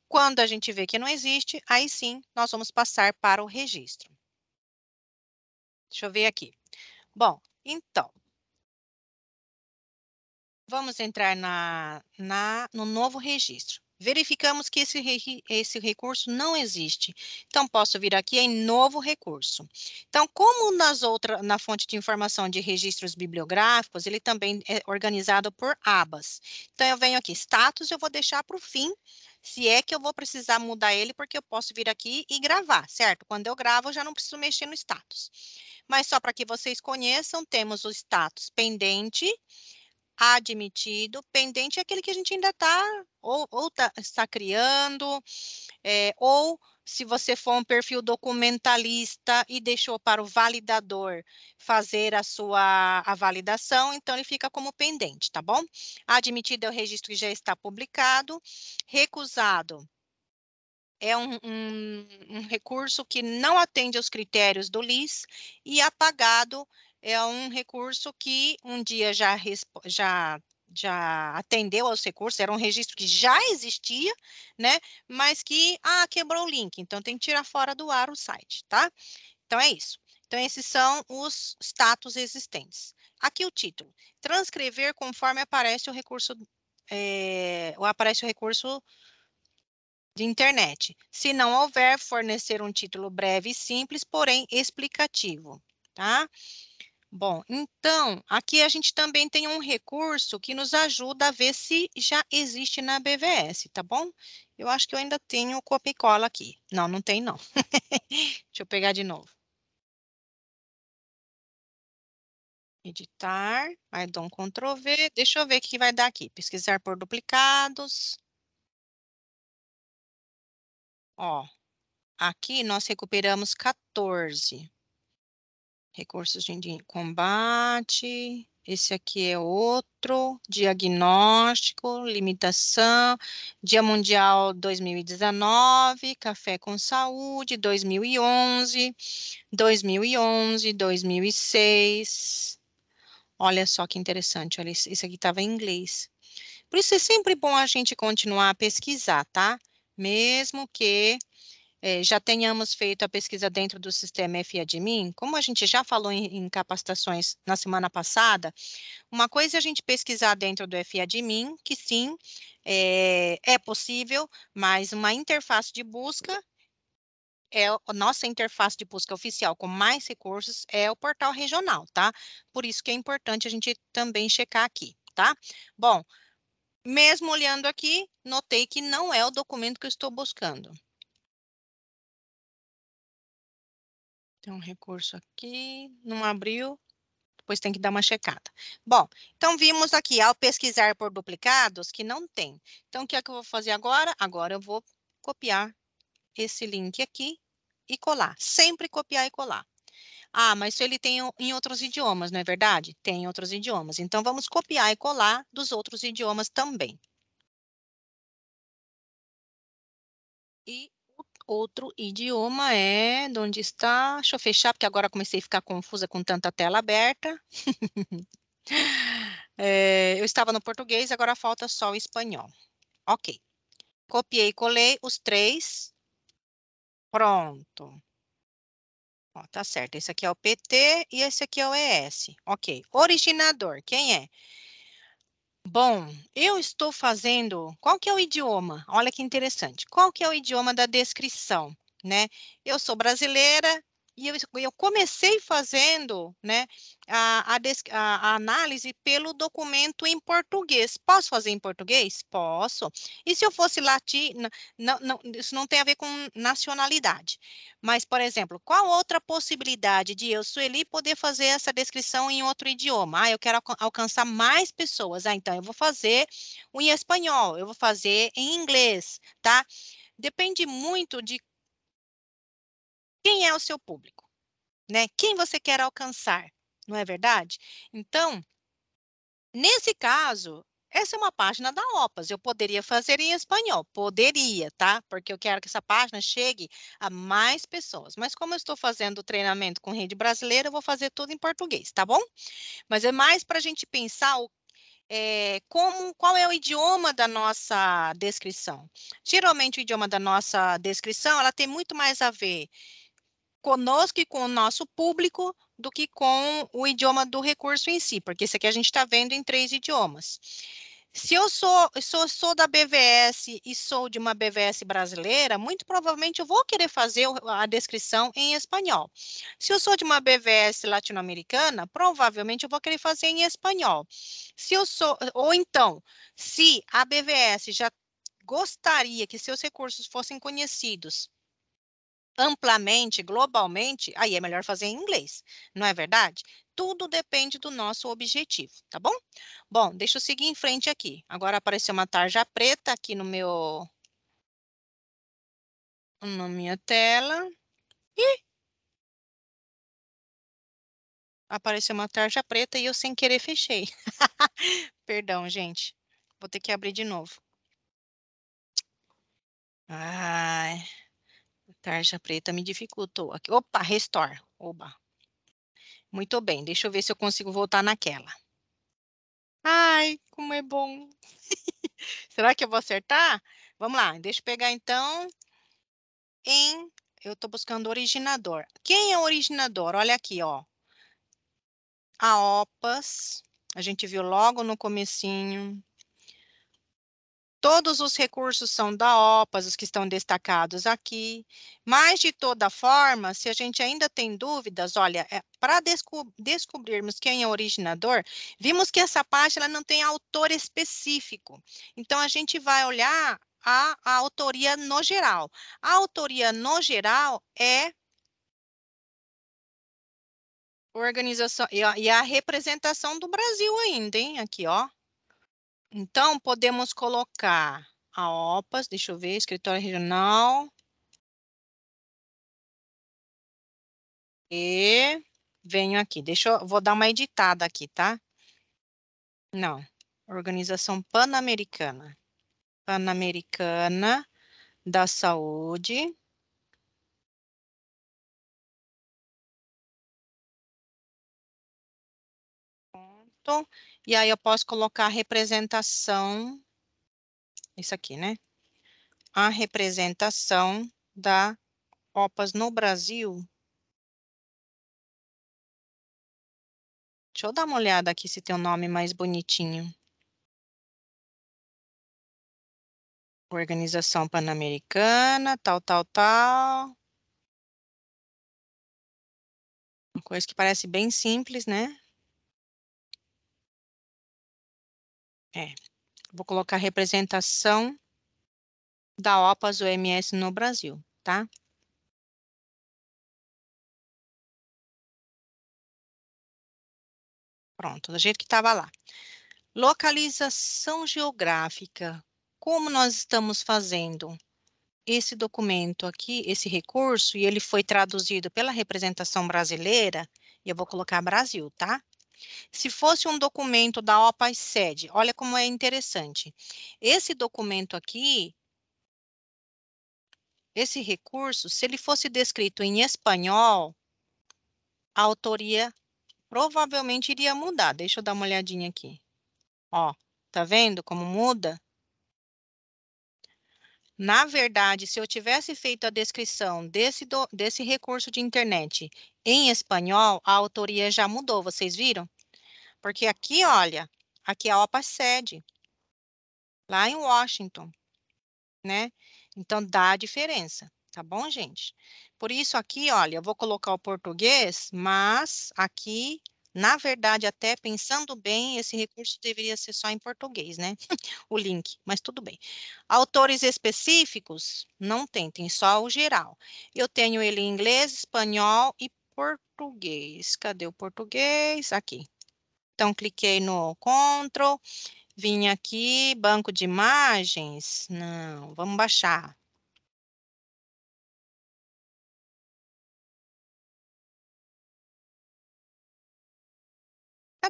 Quando a gente vê que não existe, aí sim nós vamos passar para o registro. Deixa eu ver aqui. Bom, então. Vamos entrar na, na, no novo registro. Verificamos que esse, esse recurso não existe. Então, posso vir aqui em novo recurso. Então, como nas outra, na fonte de informação de registros bibliográficos, ele também é organizado por abas. Então, eu venho aqui, status, eu vou deixar para o fim, se é que eu vou precisar mudar ele, porque eu posso vir aqui e gravar, certo? Quando eu gravo, eu já não preciso mexer no status. Mas só para que vocês conheçam, temos o status pendente, admitido, pendente é aquele que a gente ainda está ou, ou tá, está criando, é, ou se você for um perfil documentalista e deixou para o validador fazer a sua a validação, então ele fica como pendente, tá bom? Admitido é o registro que já está publicado, recusado é um, um, um, recurso que não atende aos critérios do LIS e apagado é um recurso que um dia já, já já atendeu aos recursos, era um registro que já existia, né? Mas que, ah, quebrou o link, então tem que tirar fora do ar o site, tá? Então é isso. Então, esses são os status existentes. Aqui o título: transcrever conforme aparece o recurso, é, eh, ou aparece o recurso de internet. Se não houver, fornecer um título breve e simples, porém explicativo, tá? Bom, então, aqui a gente também tem um recurso que nos ajuda a ver se já existe na BVS, tá bom? Eu acho que eu ainda tenho o copia e cola aqui. Não, não tem não. Deixa eu pegar de novo. Editar, aí dou um Ctrl V, deixa eu ver o que vai dar aqui. Pesquisar por duplicados. Ó, aqui nós recuperamos 14 recursos de combate, esse aqui é outro, diagnóstico, limitação, Dia Mundial 2019, Café com Saúde, 2011, 2011, 2006. Olha só que interessante, olha, isso aqui estava em inglês. Por isso é sempre bom a gente continuar a pesquisar, tá? Mesmo que eh, já tenhamos feito a pesquisa dentro do sistema Admin. como a gente já falou em, em, capacitações na semana passada, uma coisa é a gente pesquisar dentro do Admin que sim, é, é possível, mas uma interface de busca é a nossa interface de busca oficial com mais recursos é o portal regional, tá? Por isso que é importante a gente também checar aqui, tá? Bom, mesmo olhando aqui, notei que não é o documento que eu estou buscando. Tem um recurso aqui, não abriu, depois tem que dar uma checada. Bom, então vimos aqui, ao pesquisar por duplicados, que não tem. Então, o que é que eu vou fazer agora? Agora eu vou copiar esse link aqui e colar. Sempre copiar e colar. Ah, mas ele tem em outros idiomas, não é verdade? Tem em outros idiomas. Então, vamos copiar e colar dos outros idiomas também. E outro idioma é onde está? Deixa eu fechar, porque agora comecei a ficar confusa com tanta tela aberta. é, eu estava no português, agora falta só o espanhol. Ok. Copiei e colei os três. Pronto. Ó, tá certo. Esse aqui é o PT e esse aqui é o ES. Ok. Originador, quem é? Bom, eu estou fazendo. Qual que é o idioma? Olha que interessante. Qual que é o idioma da descrição, né? Eu sou brasileira, e eu, eu comecei fazendo né, a, a, a, análise pelo documento em português. Posso fazer em português? Posso. E se eu fosse latino, não, não, isso não tem a ver com nacionalidade. Mas, por exemplo, qual outra possibilidade de eu, Sueli, poder fazer essa descrição em outro idioma? Ah, eu quero alcançar mais pessoas. Ah, então eu vou fazer em espanhol, eu vou fazer em inglês, tá? Depende muito de quem é o seu público, né? Quem você quer alcançar, não é verdade? Então, nesse caso, essa é uma página da OPAS. Eu poderia fazer em espanhol, poderia, tá? Porque eu quero que essa página chegue a mais pessoas. Mas como eu estou fazendo o treinamento com rede brasileira, eu vou fazer tudo em português, tá bom? Mas é mais para a gente pensar o é, como, qual é o idioma da nossa descrição. Geralmente, o idioma da nossa descrição, ela tem muito mais a ver conosco e com o nosso público do que com o idioma do recurso em si, porque isso aqui a gente está vendo em três idiomas. Se eu sou, sou, sou da BVS e sou de uma BVS brasileira, muito provavelmente eu vou querer fazer a descrição em espanhol. Se eu sou de uma BVS latino-americana, provavelmente eu vou querer fazer em espanhol. Se eu sou, ou então, se a BVS já gostaria que seus recursos fossem conhecidos amplamente, globalmente, aí é melhor fazer em inglês, não é verdade? Tudo depende do nosso objetivo, tá bom? Bom, deixa eu seguir em frente aqui. Agora apareceu uma tarja preta aqui no meu... na minha tela. E apareceu uma tarja preta e eu sem querer fechei. Perdão, gente. Vou ter que abrir de novo. Ai... Tarja preta me dificultou aqui. Opa, restore. Oba. Muito bem, deixa eu ver se eu consigo voltar naquela. Ai, como é bom. Será que eu vou acertar? Vamos lá, deixa eu pegar então em... Eu estou buscando originador. Quem é o originador? Olha aqui, ó. A OPAS, a gente viu logo no comecinho. Todos os recursos são da OPAS, os que estão destacados aqui. Mas, de toda forma, se a gente ainda tem dúvidas, olha, é, para desco descobrirmos quem é o originador, vimos que essa página não tem autor específico. Então, a gente vai olhar a, a autoria no geral. A autoria no geral é organização e a, e a representação do Brasil ainda, hein? Aqui, ó. Então, podemos colocar a OPAS, deixa eu ver, escritório regional. E venho aqui, deixa eu, vou dar uma editada aqui, tá? Não, Organização Pan-Americana. Pan-Americana da Saúde. Ponto. E aí eu posso colocar a representação, isso aqui, né? A representação da OPAS no Brasil. Deixa eu dar uma olhada aqui se tem um nome mais bonitinho. Organização Pan-Americana, tal, tal, tal. Uma coisa que parece bem simples, né? É, vou colocar representação da OPAS OMS no Brasil, tá? Pronto, do jeito que estava lá. Localização geográfica. Como nós estamos fazendo esse documento aqui, esse recurso, e ele foi traduzido pela representação brasileira, e eu vou colocar Brasil, tá? Se fosse um documento da OPAS sede, olha como é interessante. Esse documento aqui, esse recurso, se ele fosse descrito em espanhol, a autoria provavelmente iria mudar. Deixa eu dar uma olhadinha aqui. Ó, tá vendo como muda? Na verdade, se eu tivesse feito a descrição desse, do, desse recurso de internet em espanhol, a autoria já mudou, vocês viram? Porque aqui, olha, aqui é a OPA sede, lá em Washington, né? Então, dá a diferença, tá bom, gente? Por isso, aqui, olha, eu vou colocar o português, mas aqui na verdade, até pensando bem, esse recurso deveria ser só em português, né? o link, mas tudo bem. Autores específicos? Não tem, tem só o geral. Eu tenho ele em inglês, espanhol e português. Cadê o português? Aqui. Então, cliquei no Ctrl, vim aqui, banco de imagens. Não, vamos baixar.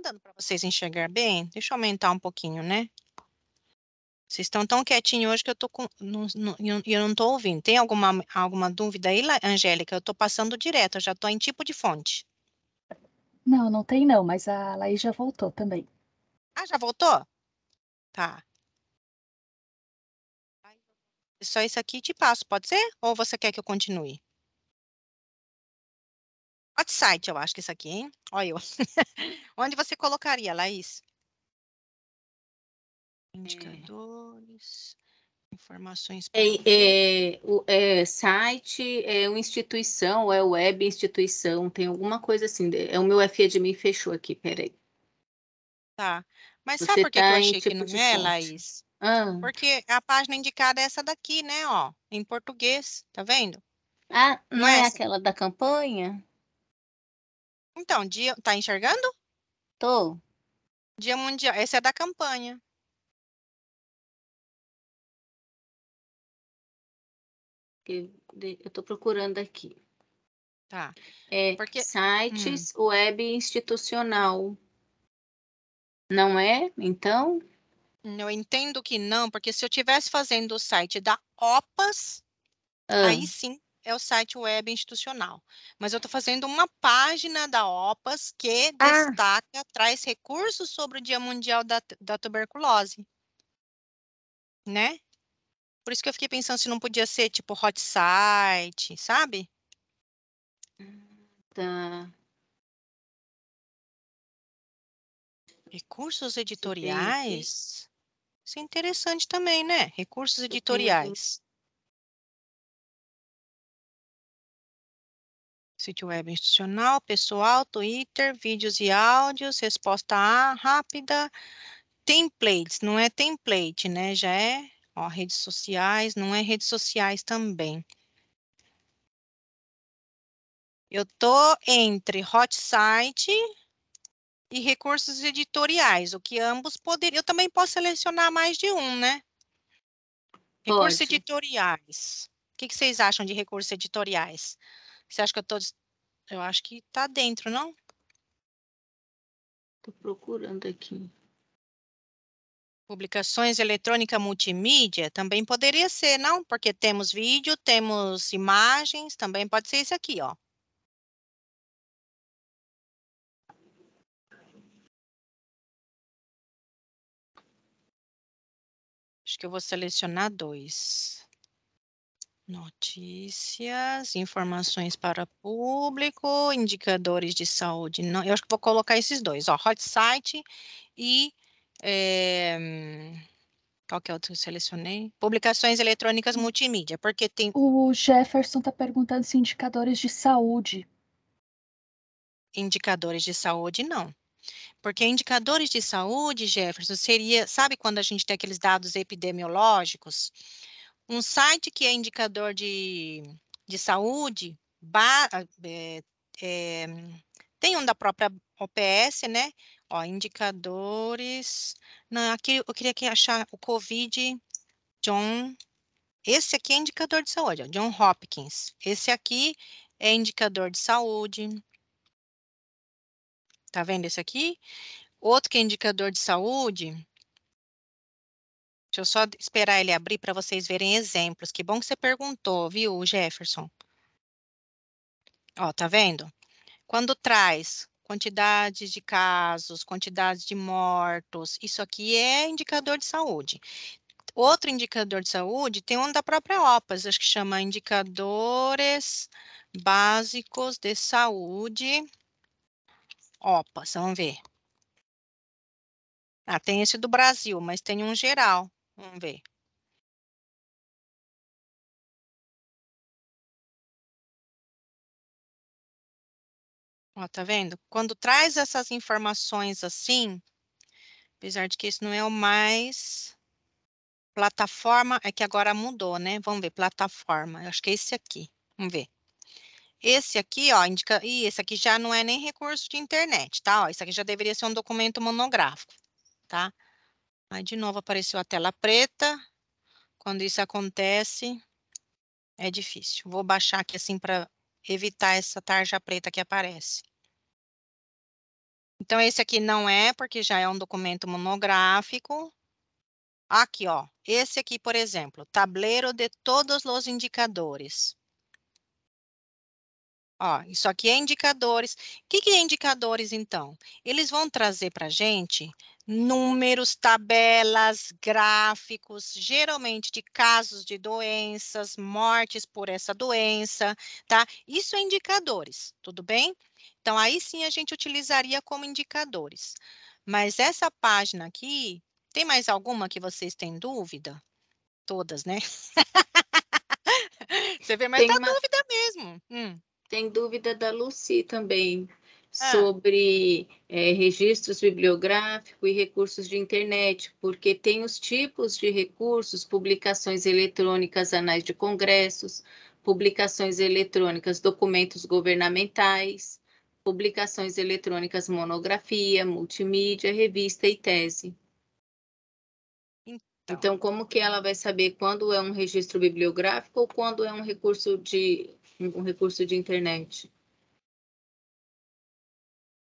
Tá dando para vocês enxergar bem? Deixa eu aumentar um pouquinho, né? Vocês estão tão quietinhos hoje que eu tô com, não, não, eu não estou ouvindo. Tem alguma, alguma dúvida aí, Angélica? Eu estou passando direto, eu já estou em tipo de fonte. Não, não tem não, mas a Laís já voltou também. Ah, já voltou? Tá. Só isso aqui te passo, pode ser? Ou você quer que eu continue? Hot site, eu acho que isso aqui, hein? Olha eu. Onde você colocaria, Laís? É. Indicadores, informações. É, é, o, é, site é uma instituição, é web instituição, tem alguma coisa assim. É o meu FADMIN fechou aqui, peraí. Tá. Mas você sabe por que, tá que eu tá achei tipo que não é, fonte. Laís? Ah. Porque a página indicada é essa daqui, né? Ó, em português, tá vendo? Ah, não, não é, é aquela da campanha? Então, dia. Tá enxergando? Tô. Dia Mundial. Esse é da campanha. Eu estou procurando aqui. Tá. É Porque... sites hum. web institucional. Não é? Então? Eu entendo que não, porque se eu estivesse fazendo o site da OPAS, ah. aí sim é o site web institucional. Mas eu estou fazendo uma página da OPAS que ah. destaca, traz recursos sobre o Dia Mundial da, da Tuberculose. Né? Por isso que eu fiquei pensando se não podia ser tipo hot site, sabe? Tá. Recursos editoriais? Isso é interessante também, né? Recursos editoriais. sítio web institucional, pessoal, Twitter, vídeos e áudios, resposta A, rápida, templates, não é template, né? Já é, ó, redes sociais, não é redes sociais também. Eu tô entre hot site e recursos editoriais, o que ambos poderiam. Eu também posso selecionar mais de um, né? Recursos Pode. editoriais. O que, que, vocês acham de recursos editoriais? Você acha que eu tô. Eu acho que tá dentro, não? Tô procurando aqui. Publicações eletrônica multimídia também poderia ser, não? Porque temos vídeo, temos imagens, também pode ser isso aqui, ó. Acho que eu vou selecionar dois. Notícias, informações para público, indicadores de saúde. Não, eu acho que vou colocar esses dois, ó, hot site e é, qual que é outro que eu selecionei? Publicações eletrônicas multimídia, porque tem. O Jefferson está perguntando se indicadores de saúde. Indicadores de saúde, não. Porque indicadores de saúde, Jefferson, seria, sabe quando a gente tem aqueles dados epidemiológicos? Um site que é indicador de, de saúde, ba, é, é, tem um da própria OPS, né? Ó, indicadores. Não, aqui eu queria aqui achar o COVID John. Esse aqui é indicador de saúde, ó, John Hopkins. Esse aqui é indicador de saúde. Tá vendo esse aqui? Outro que é indicador de saúde Deixa eu só esperar ele abrir para vocês verem exemplos. Que bom que você perguntou, viu, Jefferson? Ó, tá vendo? Quando traz quantidade de casos, quantidade de mortos, isso aqui é indicador de saúde. Outro indicador de saúde tem um da própria OPAS, acho que chama Indicadores Básicos de Saúde OPAS, vamos ver. Ah, tem esse do Brasil, mas tem um geral. Vamos ver. Ó, tá vendo? Quando traz essas informações assim, apesar de que isso não é o mais plataforma, é que agora mudou, né? Vamos ver, plataforma. Eu acho que é esse aqui. Vamos ver. Esse aqui, ó, indica, e esse aqui já não é nem recurso de internet, tá? Ó, isso aqui já deveria ser um documento monográfico, tá? Aí, de novo, apareceu a tela preta. Quando isso acontece, é difícil. Vou baixar aqui assim para evitar essa tarja preta que aparece. Então, esse aqui não é, porque já é um documento monográfico. Aqui, ó. Esse aqui, por exemplo, tabuleiro de todos os indicadores. Ó, isso aqui é indicadores. O que, que é indicadores, então? Eles vão trazer para a gente números, tabelas, gráficos, geralmente de casos de doenças, mortes por essa doença, tá? Isso é indicadores, tudo bem? Então, aí sim a gente utilizaria como indicadores. Mas essa página aqui, tem mais alguma que vocês têm dúvida? Todas, né? Você vê, mas tem tá uma... dúvida mesmo. Hum. Tem dúvida da Lucy também. Ah. sobre é, registros bibliográficos e recursos de internet, porque tem os tipos de recursos, publicações eletrônicas, anais de congressos, publicações eletrônicas, documentos governamentais, publicações eletrônicas, monografia, multimídia, revista e tese. Então, então como que ela vai saber quando é um registro bibliográfico ou quando é um recurso de um recurso de internet?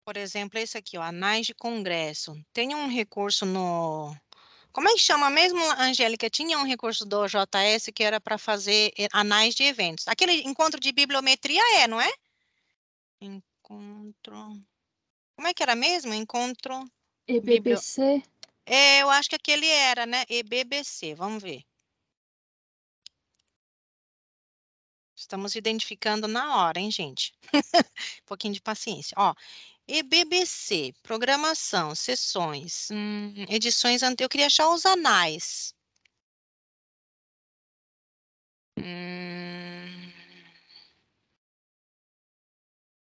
Por exemplo, esse é aqui, ó, anais de congresso. Tem um recurso no... Como é que chama mesmo, Angélica? Tinha um recurso do JS que era para fazer anais de eventos. Aquele encontro de bibliometria é, não é? Encontro... Como é que era mesmo? Encontro... EBBC? Bibli... É, eu acho que aquele era, né? EBBC, vamos ver. Estamos identificando na hora, hein, gente? um pouquinho de paciência. Ó, EBBC, BBC, programação, sessões, hum, edições. ante- Eu queria achar os anais. Hum,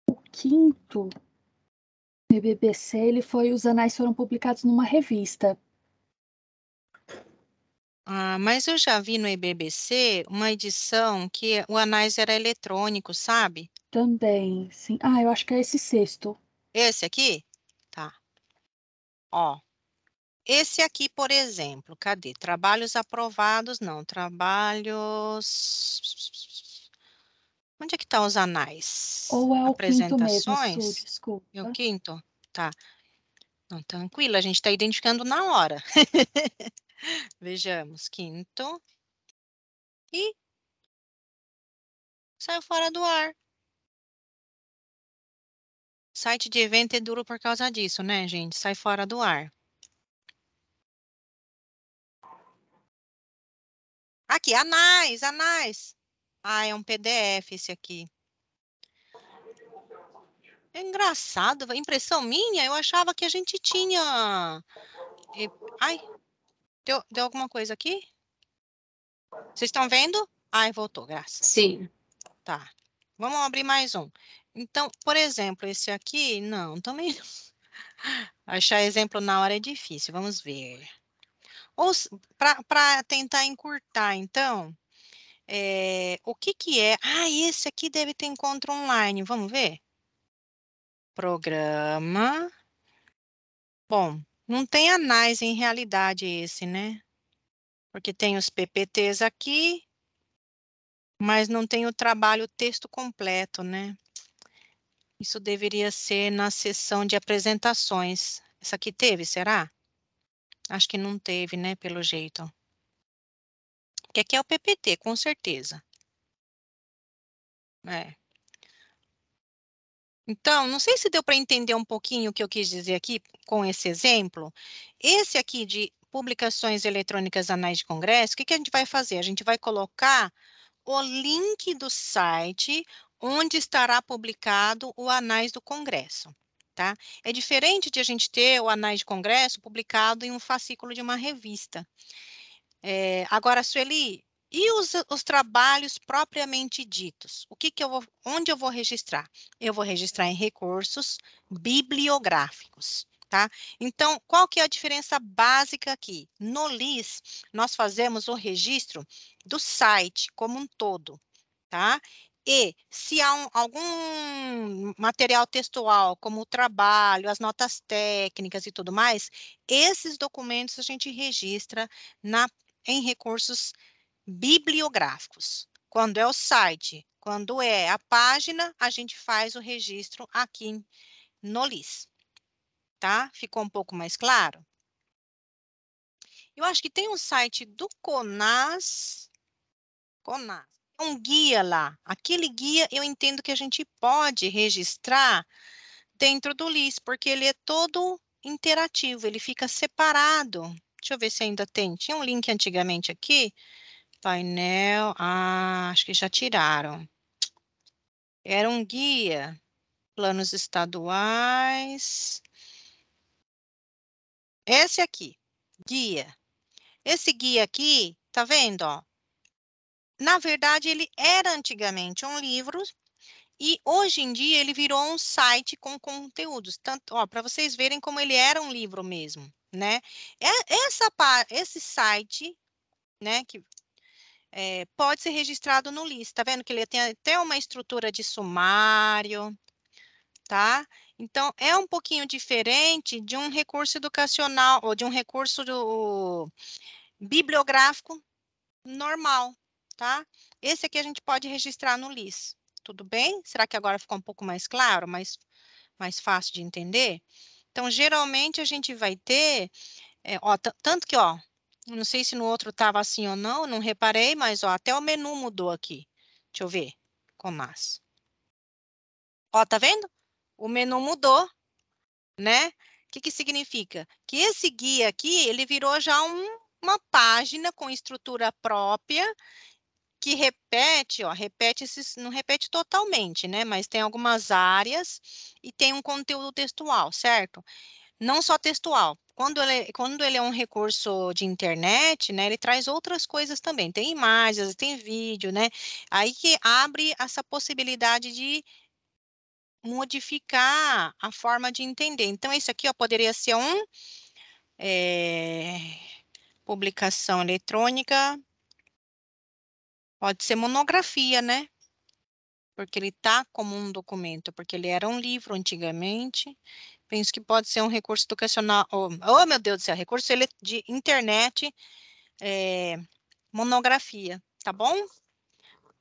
O quinto EBBC, ele foi, os anais foram publicados numa revista. ah, mas eu já vi no EBBC uma edição que o anais era eletrônico, sabe? Também, sim. Ah, eu acho que é esse sexto. Esse aqui? Tá. Ó. Esse aqui, por exemplo, cadê? Trabalhos aprovados? Não, trabalhos... Onde é que tá os anais? Ou é o Apresentações? quinto mesmo, Su, desculpa. É o quinto? Tá. Não, tranquilo, a gente está identificando na hora. Vejamos, quinto. E saiu fora do ar site de evento é duro por causa disso, né, gente? Sai fora do ar. Aqui, anais, anais. Ah, é um PDF esse aqui. É engraçado, impressão minha, eu achava que a gente tinha... Ai, deu, deu alguma coisa aqui? Vocês estão vendo? Ai, voltou, graças. Sim. Tá. Vamos abrir mais um. Então, por exemplo, esse aqui, não, também Achar exemplo na hora é difícil, vamos ver. Ou para tentar encurtar, então, é, o que que é? Ah, esse aqui deve ter encontro online, vamos ver? Programa. Bom, não tem anais em realidade esse, né? Porque tem os PPTs aqui, mas não tem o trabalho o texto completo, né? Isso deveria ser na sessão de apresentações. Essa aqui teve, será? Acho que não teve, né, pelo jeito. Porque aqui é o PPT, com certeza. É. Então, não sei se deu para entender um pouquinho o que eu quis dizer aqui com esse exemplo. Esse aqui de publicações eletrônicas anais de congresso, o que, que a gente vai fazer? A gente vai colocar o link do site onde estará publicado o Anais do Congresso. Tá? É diferente de a gente ter o Anais de Congresso publicado em um fascículo de uma revista. É, agora, Sueli, e os, os, trabalhos propriamente ditos? O que, que eu vou, onde eu vou registrar? Eu vou registrar em recursos bibliográficos. Tá? Então, qual que é a diferença básica aqui? No LIS, nós fazemos o registro do site como um todo, tá? E se há um, algum material textual, como o trabalho, as notas técnicas e tudo mais, esses documentos a gente registra na, em recursos bibliográficos. Quando é o site, quando é a página, a gente faz o registro aqui no LIS. Tá? Ficou um pouco mais claro? Eu acho que tem um site do CONAS. CONAS um guia lá. Aquele guia eu entendo que a gente pode registrar dentro do LIS, porque ele é todo interativo, ele fica separado. Deixa eu ver se ainda tem. Tinha um link antigamente aqui. Painel. Ah, acho que já tiraram. Era um guia. Planos estaduais. Esse aqui, guia. Esse guia aqui, tá vendo? Ó, na verdade, ele era antigamente um livro e hoje em dia ele virou um site com conteúdos, tanto para vocês verem como ele era um livro mesmo, né? Essa esse site, né, que é, pode ser registrado no LIS, tá vendo que ele tem até uma estrutura de sumário, tá? Então é um pouquinho diferente de um recurso educacional ou de um recurso do, bibliográfico normal, tá? Esse aqui a gente pode registrar no LIS, tudo bem? Será que agora ficou um pouco mais claro, mais, mais fácil de entender? Então, geralmente a gente vai ter, é, ó, tanto que, ó, não sei se no outro estava assim ou não, não reparei, mas ó, até o menu mudou aqui. Deixa eu ver, comas. Ó, tá vendo? O menu mudou, né? O que, que significa? Que esse guia aqui, ele virou já um, uma página com estrutura própria que repete, ó, repete esses, não repete totalmente, né? Mas tem algumas áreas e tem um conteúdo textual, certo? Não só textual. Quando ele, quando ele é um recurso de internet, né, ele traz outras coisas também. Tem imagens, tem vídeo, né? Aí que abre essa possibilidade de modificar a forma de entender. Então, isso aqui ó, poderia ser um é, publicação eletrônica Pode ser monografia, né? Porque ele está como um documento, porque ele era um livro antigamente. Penso que pode ser um recurso educacional. Oh, oh meu Deus do céu, recurso de internet, é, monografia, tá bom?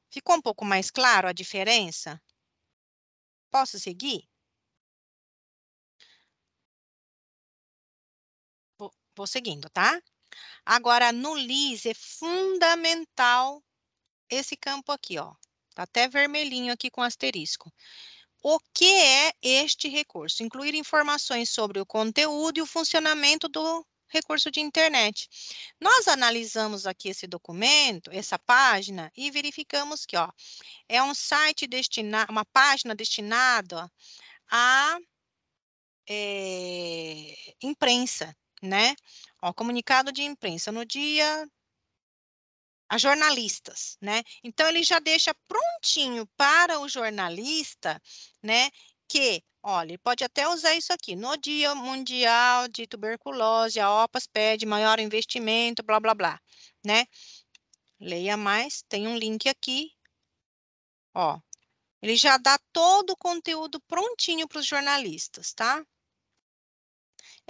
Ficou um pouco mais claro a diferença? Posso seguir? Vou, vou seguindo, tá? Agora, no LIS é fundamental esse campo aqui, ó. Tá até vermelhinho aqui com asterisco. O que é este recurso? Incluir informações sobre o conteúdo e o funcionamento do recurso de internet. Nós analisamos aqui esse documento, essa página, e verificamos que ó, é um site destinado, uma página destinada à é, imprensa, né? Ó, comunicado de imprensa no dia a jornalistas, né? Então ele já deixa prontinho para o jornalista, né? Que Olha, pode até usar isso aqui. No Dia Mundial de Tuberculose, a OPAS pede maior investimento, blá, blá, blá, né? Leia mais, tem um link aqui. Ó, ele já dá todo o conteúdo prontinho para os jornalistas, tá?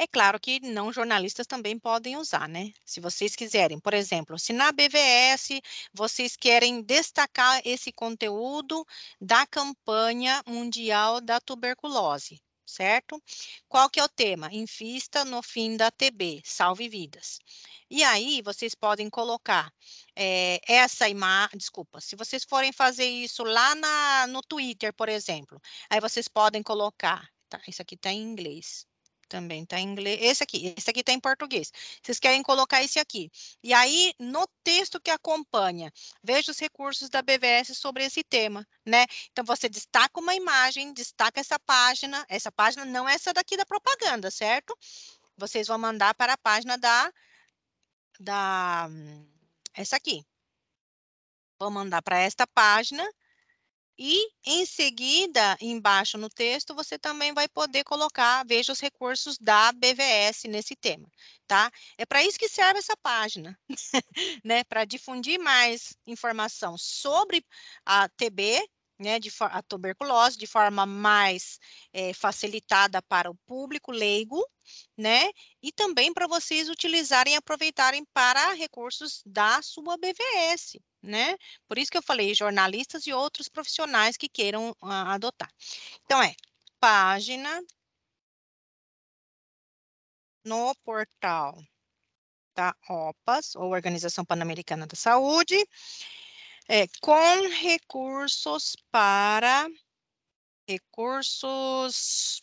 É claro que não jornalistas também podem usar, né? Se vocês quiserem, por exemplo, se na BVS vocês querem destacar esse conteúdo da campanha mundial da tuberculose, certo? Qual que é o tema? Invista no fim da TB, salve vidas. E aí vocês podem colocar é, essa imagem, desculpa, se vocês forem fazer isso lá na, no Twitter, por exemplo, aí vocês podem colocar, tá, isso aqui está em inglês, também está em inglês. Esse aqui, esse aqui está em português. Vocês querem colocar esse aqui. E aí, no texto que acompanha, veja os recursos da BVS sobre esse tema, né? Então, você destaca uma imagem, destaca essa página. Essa página não é essa daqui da propaganda, certo? Vocês vão mandar para a página da... da hum, essa aqui. Vou mandar para esta página e em seguida, embaixo no texto, você também vai poder colocar, veja os recursos da BVS nesse tema, tá? É para isso que serve essa página, né? Para difundir mais informação sobre a TB, né? De, a tuberculose, de forma mais é, facilitada para o público leigo, né? E também para vocês utilizarem e aproveitarem para recursos da sua BVS, né? Por isso que eu falei jornalistas e outros profissionais que queiram ah, adotar. Então é página no portal da OPAS, ou Organização Pan-Americana da Saúde, é, com recursos para recursos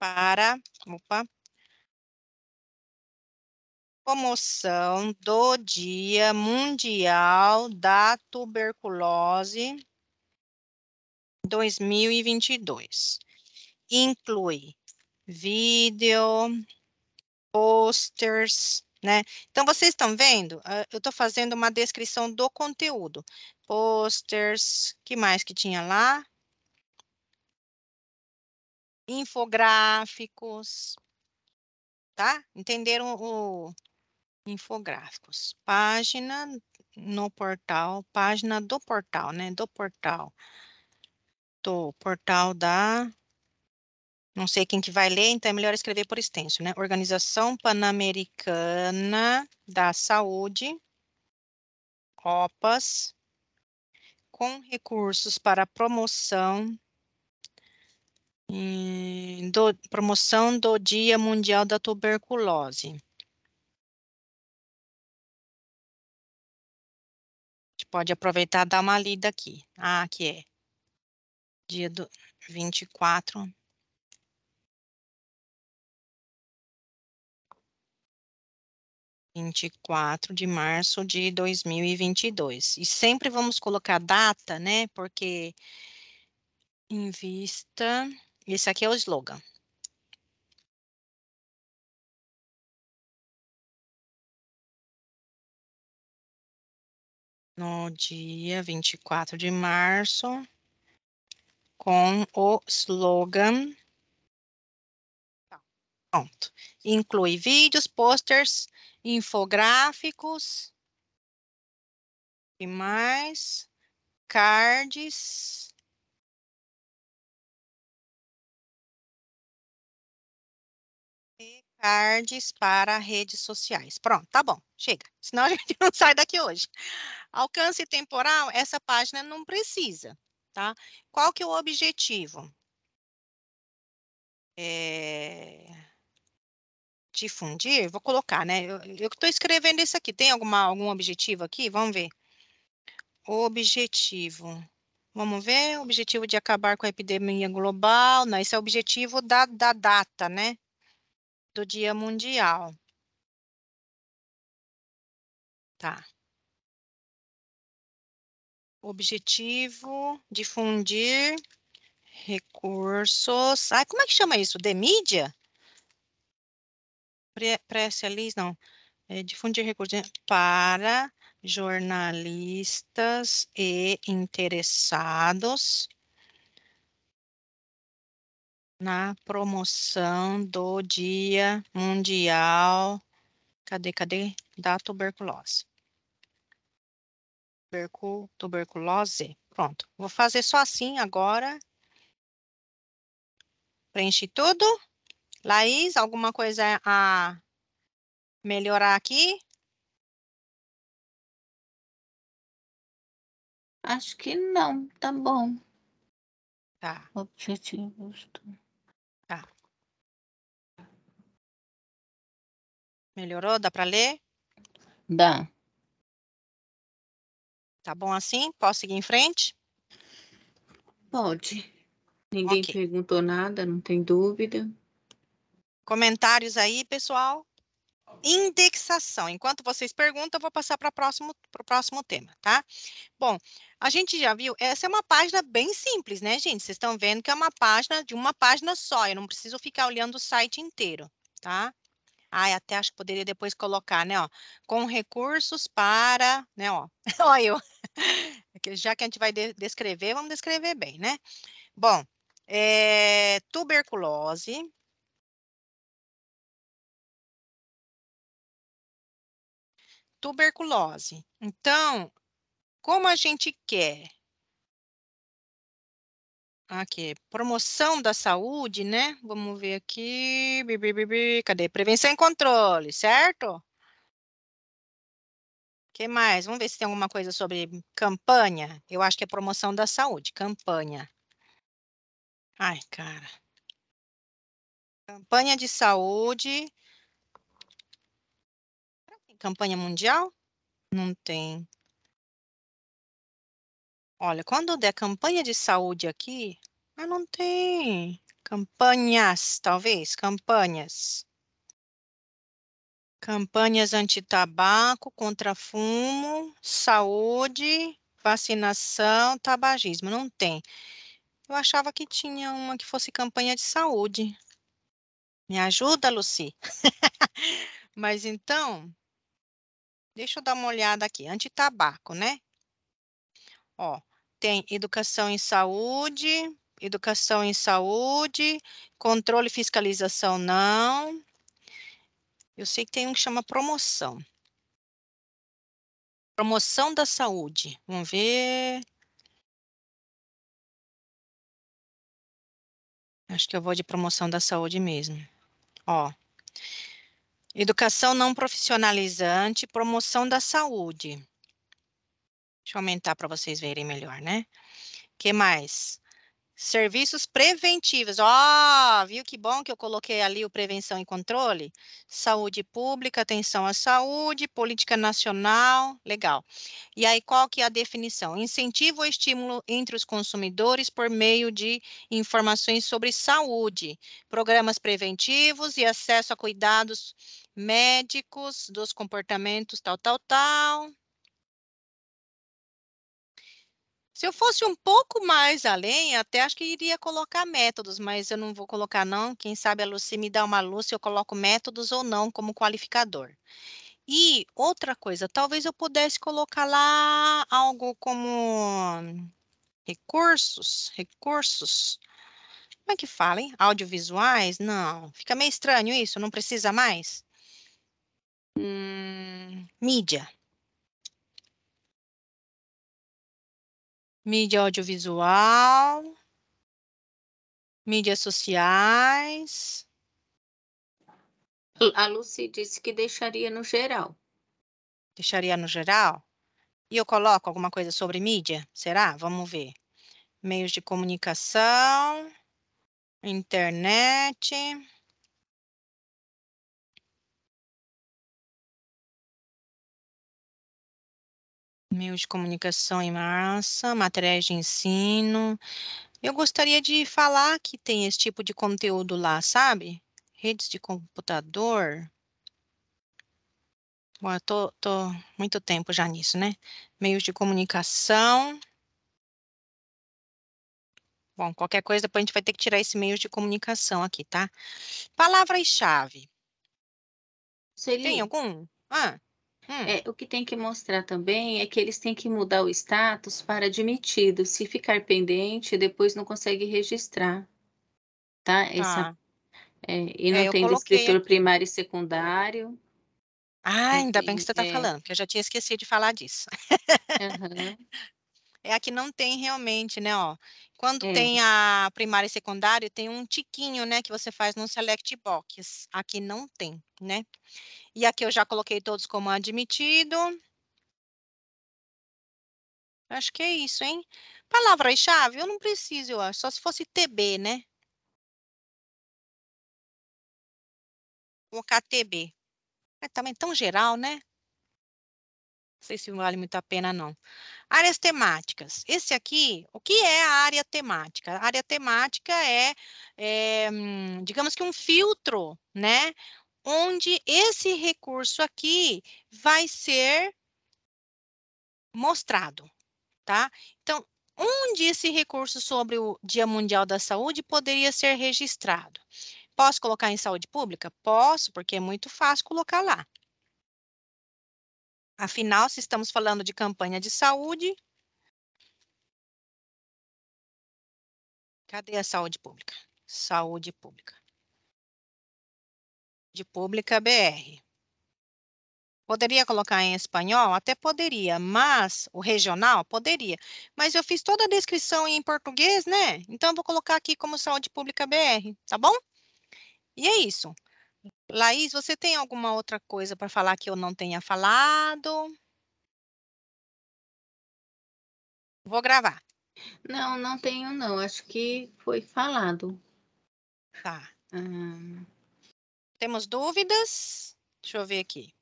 para opa, promoção do Dia Mundial da Tuberculose 2022. Inclui vídeo, posters, né? Então, vocês estão vendo? Ah, eu estou fazendo uma descrição do conteúdo. Posters, que mais que tinha lá? Infográficos, tá? Entenderam o, infográficos. Página no portal, página do portal, né? Do portal. Do portal da. Não sei quem que vai ler, então é melhor escrever por extenso, né? Organização Pan-Americana da Saúde, OPAS, com recursos para promoção do, promoção do Dia Mundial da Tuberculose. pode aproveitar e dar uma lida aqui. Ah, aqui é. Dia do 24. Vinte e quatro de março de dois mil e e dois. E sempre vamos colocar data, né? Porque em vista. Esse aqui é o slogan. no dia 24 de março com o slogan. Tá. Pronto. Inclui vídeos, posters, infográficos e mais cards cards para redes sociais. Pronto, tá bom, chega. Senão a gente não sai daqui hoje. Alcance temporal, essa página não precisa, tá? Qual que é o objetivo? É... Difundir, vou colocar, né? Eu estou escrevendo isso aqui. Tem alguma, algum objetivo aqui? Vamos ver. Objetivo. Vamos ver, objetivo de acabar com a epidemia global. Não, né? esse é o objetivo da, da data, né? do Dia Mundial. Tá. Objetivo: difundir recursos. Ai, como é que chama isso? De mídia? Press não. É, difundir recursos para jornalistas e interessados na promoção do Dia Mundial. Cadê, cadê? Da tuberculose. tuberculose. Pronto. Vou fazer só assim agora. Preenchi tudo. Laís, alguma coisa a melhorar aqui? Acho que não, tá bom. Tá. Objetivos. Melhorou? Dá para ler? Dá. Tá bom assim? Posso seguir em frente? Pode. Ninguém okay. perguntou nada, não tem dúvida. Comentários aí, pessoal? Indexação. Enquanto vocês perguntam, eu vou passar para o próximo, próximo tema, tá? Bom, a gente já viu, essa é uma página bem simples, né, gente? Vocês estão vendo que é uma página de uma página só, eu não preciso ficar olhando o site inteiro, tá? Ai, até acho que poderia depois colocar, né, ó, com recursos para, né, ó, ó eu, já que a gente vai de descrever, vamos descrever bem, né? Bom, é, tuberculose, tuberculose. Então, como a gente quer Aqui, promoção da saúde, né? Vamos ver aqui. Bi, bi, bi, Cadê? Prevenção e controle, certo? que mais? Vamos ver se tem alguma coisa sobre campanha. Eu acho que é promoção da saúde, campanha. Ai, cara. Campanha de saúde. Campanha mundial? Não tem. Olha, quando der campanha de saúde aqui, mas não tem. Campanhas, talvez, campanhas. Campanhas anti-tabaco, contra fumo, saúde, vacinação, tabagismo, não tem. Eu achava que tinha uma que fosse campanha de saúde. Me ajuda, Lucy. Mas então, deixa eu dar uma olhada aqui, Anti-tabaco, né? Ó, tem educação em saúde, educação em saúde, controle e fiscalização não. Eu sei que tem um que chama promoção. Promoção da saúde. Vamos ver. Acho que eu vou de promoção da saúde mesmo. Ó. Educação não profissionalizante, promoção da saúde. Deixa eu aumentar para vocês verem melhor, né? que mais? Serviços preventivos. Ó, oh, viu que bom que eu coloquei ali o prevenção e controle? Saúde pública, atenção à saúde, política nacional, legal. E aí, qual que é a definição? Incentivo ou estímulo entre os consumidores por meio de informações sobre saúde, programas preventivos e acesso a cuidados médicos dos comportamentos tal, tal, tal. Se eu fosse um pouco mais além, até acho que iria colocar métodos, mas eu não vou colocar não. Quem sabe a Lucy me dá uma luz se eu coloco métodos ou não como qualificador. E outra coisa, talvez eu pudesse colocar lá algo como recursos, recursos. Como é que fala, hein? Audiovisuais? Não, fica meio estranho isso, não precisa mais. Hum, mídia. mídia audiovisual, mídias sociais. A Lucy disse que deixaria no geral. Deixaria no geral? E eu coloco alguma coisa sobre mídia? Será? Vamos ver. Meios de comunicação, internet. Meios de comunicação em massa, materiais de ensino. Eu gostaria de falar que tem esse tipo de conteúdo lá, sabe? Redes de computador. Bom, tô, tô muito tempo já nisso, né? Meios de comunicação. Bom, qualquer coisa depois a gente vai ter que tirar esse meio de comunicação aqui, tá? Palavras-chave. Tem algum? Ah. É, hum. o que tem que mostrar também é que eles têm que mudar o status para admitido. Se ficar pendente, depois não consegue registrar, tá? Essa, ah. é, e não é, tem coloquei... descritor primário e secundário. Ah, ainda bem que você está é. falando, porque eu já tinha esquecido de falar disso. Uhum. é a que não tem realmente, né? Ó, quando é. tem a primária e secundária, tem um tiquinho, né? Que você faz no select box. Aqui não tem, né? E aqui eu já coloquei todos como admitido. Acho que é isso, hein? Palavra-chave, eu não preciso, eu acho. Só se fosse TB, né? colocar TB. É também tão geral, né? sei se vale muito a pena, não. Áreas temáticas. Esse aqui, o que é a área temática? A área temática é, é digamos que um filtro, né? Onde esse recurso aqui vai ser mostrado, tá? Então, onde esse recurso sobre o Dia Mundial da Saúde poderia ser registrado? Posso colocar em saúde pública? Posso, porque é muito fácil colocar lá. Afinal, se estamos falando de campanha de saúde, cadê a saúde pública? Saúde pública. De pública BR. Poderia colocar em espanhol? Até poderia, mas o regional poderia. Mas eu fiz toda a descrição em português, né? Então, vou colocar aqui como saúde pública BR, tá bom? E é isso. Laís, você tem alguma outra coisa para falar que eu não tenha falado? Vou gravar. Não, não tenho não. Acho que foi falado. Tá. Hum. Temos dúvidas? Deixa eu ver aqui.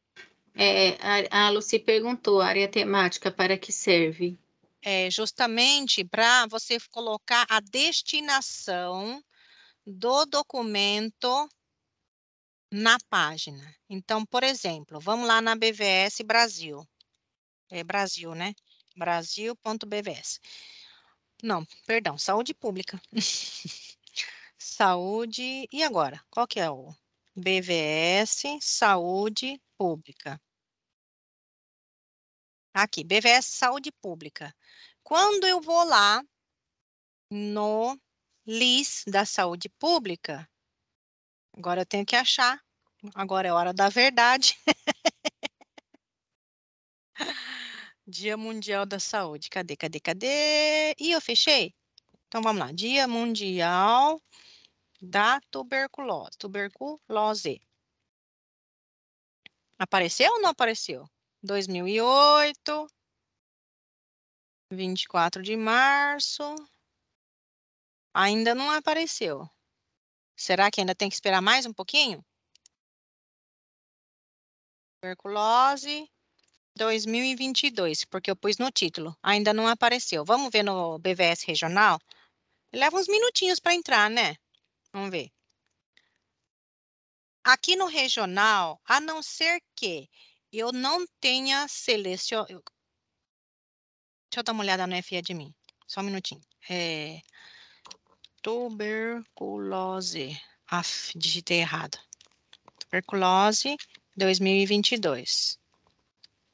É, a, a Lucy perguntou, área temática para que serve? É justamente para você colocar a destinação do documento na página. Então, por exemplo, vamos lá na BVS Brasil. É Brasil, né? Brasil.bvs. Não, perdão, saúde pública. saúde. E agora? Qual que é o BVS Saúde Pública? Aqui, BVS Saúde Pública. Quando eu vou lá no LIS da Saúde Pública, Agora eu tenho que achar. Agora é hora da verdade. Dia Mundial da Saúde. Cadê, cadê, cadê? E eu fechei? Então vamos lá. Dia Mundial da Tuberculose. Tuberculose. Apareceu ou não apareceu? 2008, 24 de março. Ainda não apareceu. Será que ainda tem que esperar mais um pouquinho? Tuberculose 2022, porque eu pus no título, ainda não apareceu. Vamos ver no BVS regional? Leva uns minutinhos para entrar, né? Vamos ver. Aqui no regional, a não ser que eu não tenha selecionado. Deixa eu dar uma olhada no FE de mim, só um minutinho. É, tuberculose. Af, digitei errado. Tuberculose 2022.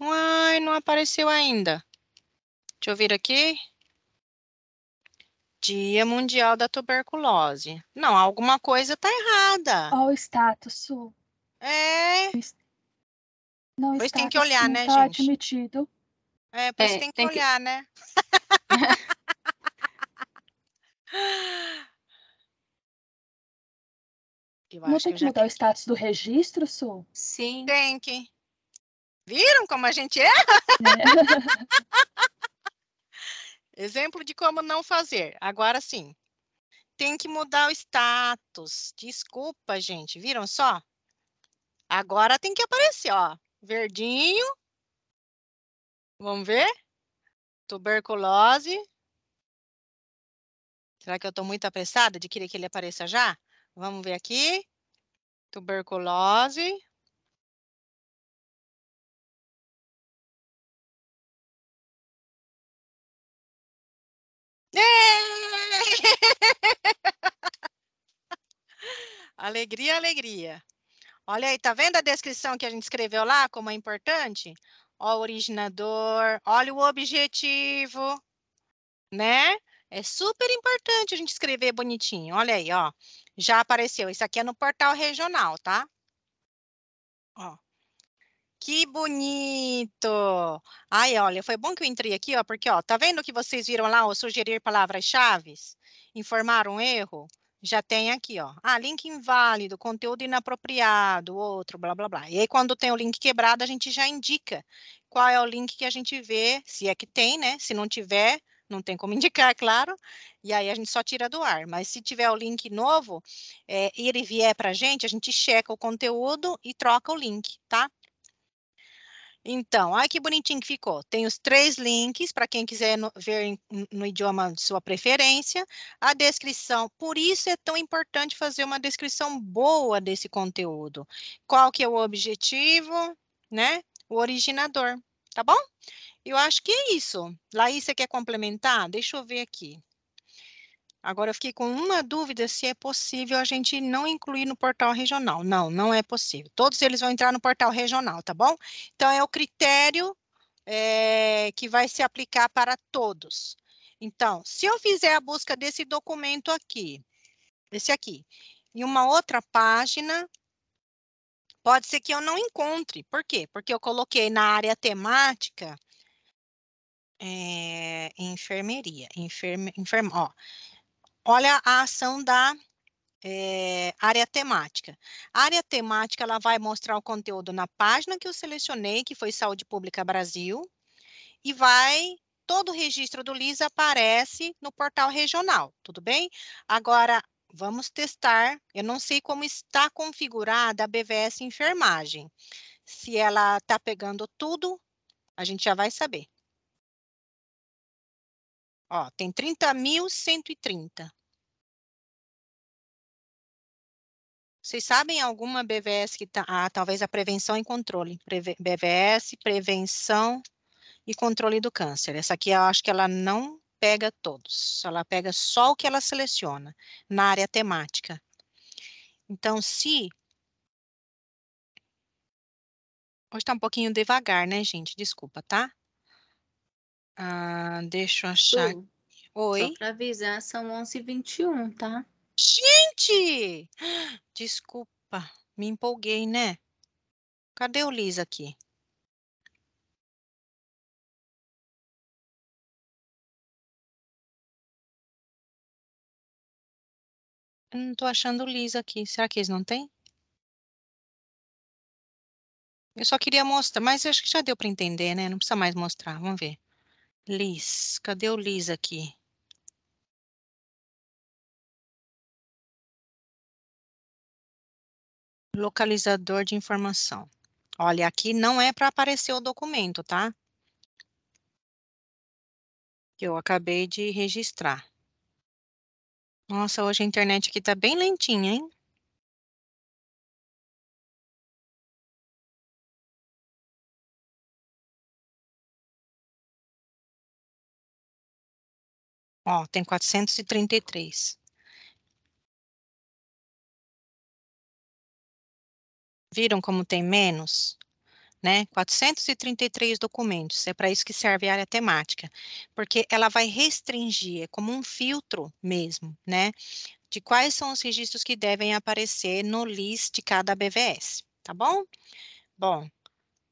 Ai, não apareceu ainda. Deixa eu vir aqui. Dia Mundial da Tuberculose. Não, alguma coisa tá errada. Olha o status, Su. É. Não, pois status, tem que olhar, né, tá gente? admitido. É, pois é, tem que tem olhar, que... né? Eu Não tem que, que mudar é o status do registro, Sul? Sim. Tem que. Viram como a gente É. é. Exemplo de como não fazer. Agora sim. Tem que mudar o status. Desculpa, gente. Viram só? Agora tem que aparecer, ó. Verdinho. Vamos ver? Tuberculose, Será que eu estou muito apressada de querer que ele apareça já? Vamos ver aqui. Tuberculose. É! Alegria, alegria. Olha aí, tá vendo a descrição que a gente escreveu lá, como é importante? Ó, o originador, olha o objetivo, né? É super importante a gente escrever bonitinho. Olha aí, ó. Já apareceu. Isso aqui é no portal regional, tá? Ó. Que bonito! Ai, olha, foi bom que eu entrei aqui, ó, porque, ó, tá vendo que vocês viram lá, o sugerir palavras-chave? Informar um erro? Já tem aqui, ó. Ah, link inválido, conteúdo inapropriado, outro, blá, blá, blá. E aí, quando tem o link quebrado, a gente já indica qual é o link que a gente vê, se é que tem, né? Se não tiver, não tem como indicar, claro, e aí a gente só tira do ar. Mas se tiver o link novo é, e ele vier para a gente, a gente checa o conteúdo e troca o link, tá? Então, olha que bonitinho que ficou. Tem os três links para quem quiser no, ver no idioma de sua preferência. A descrição, por isso é tão importante fazer uma descrição boa desse conteúdo. Qual que é o objetivo, né? O originador, tá bom? Eu acho que é isso. Laís, você quer complementar? Deixa eu ver aqui. Agora eu fiquei com uma dúvida se é possível a gente não incluir no portal regional. Não, não é possível. Todos eles vão entrar no portal regional, tá bom? Então é o critério é, que vai se aplicar para todos. Então, se eu fizer a busca desse documento aqui, esse aqui, em uma outra página, pode ser que eu não encontre. Por quê? Porque eu coloquei na área temática é, enfermeria. Enferme, Olha a ação da é, área temática. A área temática ela vai mostrar o conteúdo na página que eu selecionei, que foi Saúde Pública Brasil, e vai todo o registro do LIS aparece no portal regional, tudo bem? Agora vamos testar. Eu não sei como está configurada a BVS Enfermagem. Se ela está pegando tudo, a gente já vai saber. Ó, tem 30.130. Vocês sabem alguma BVS que está... Ah, talvez a prevenção e controle. BVS, prevenção e controle do câncer. Essa aqui eu acho que ela não pega todos. Ela pega só o que ela seleciona na área temática. Então, se... Hoje está um pouquinho devagar, né, gente? Desculpa, tá? Ah, deixa eu achar. Oi? Só pra avisar, são 11h21, tá? Gente! Desculpa, me empolguei, né? Cadê o Liz aqui? Eu não tô achando o Liz aqui. Será que eles não têm? Eu só queria mostrar, mas acho que já deu para entender, né? Não precisa mais mostrar. Vamos ver. Liz, cadê o Liz aqui? Localizador de informação. Olha, aqui não é para aparecer o documento, tá? eu acabei de registrar. Nossa, hoje a internet aqui está bem lentinha, hein? Ó, tem 433. Viram como tem menos? Né? 433 documentos, é para isso que serve a área temática, porque ela vai restringir, é como um filtro mesmo, né? De quais são os registros que devem aparecer no list de cada BVS, tá bom? Bom,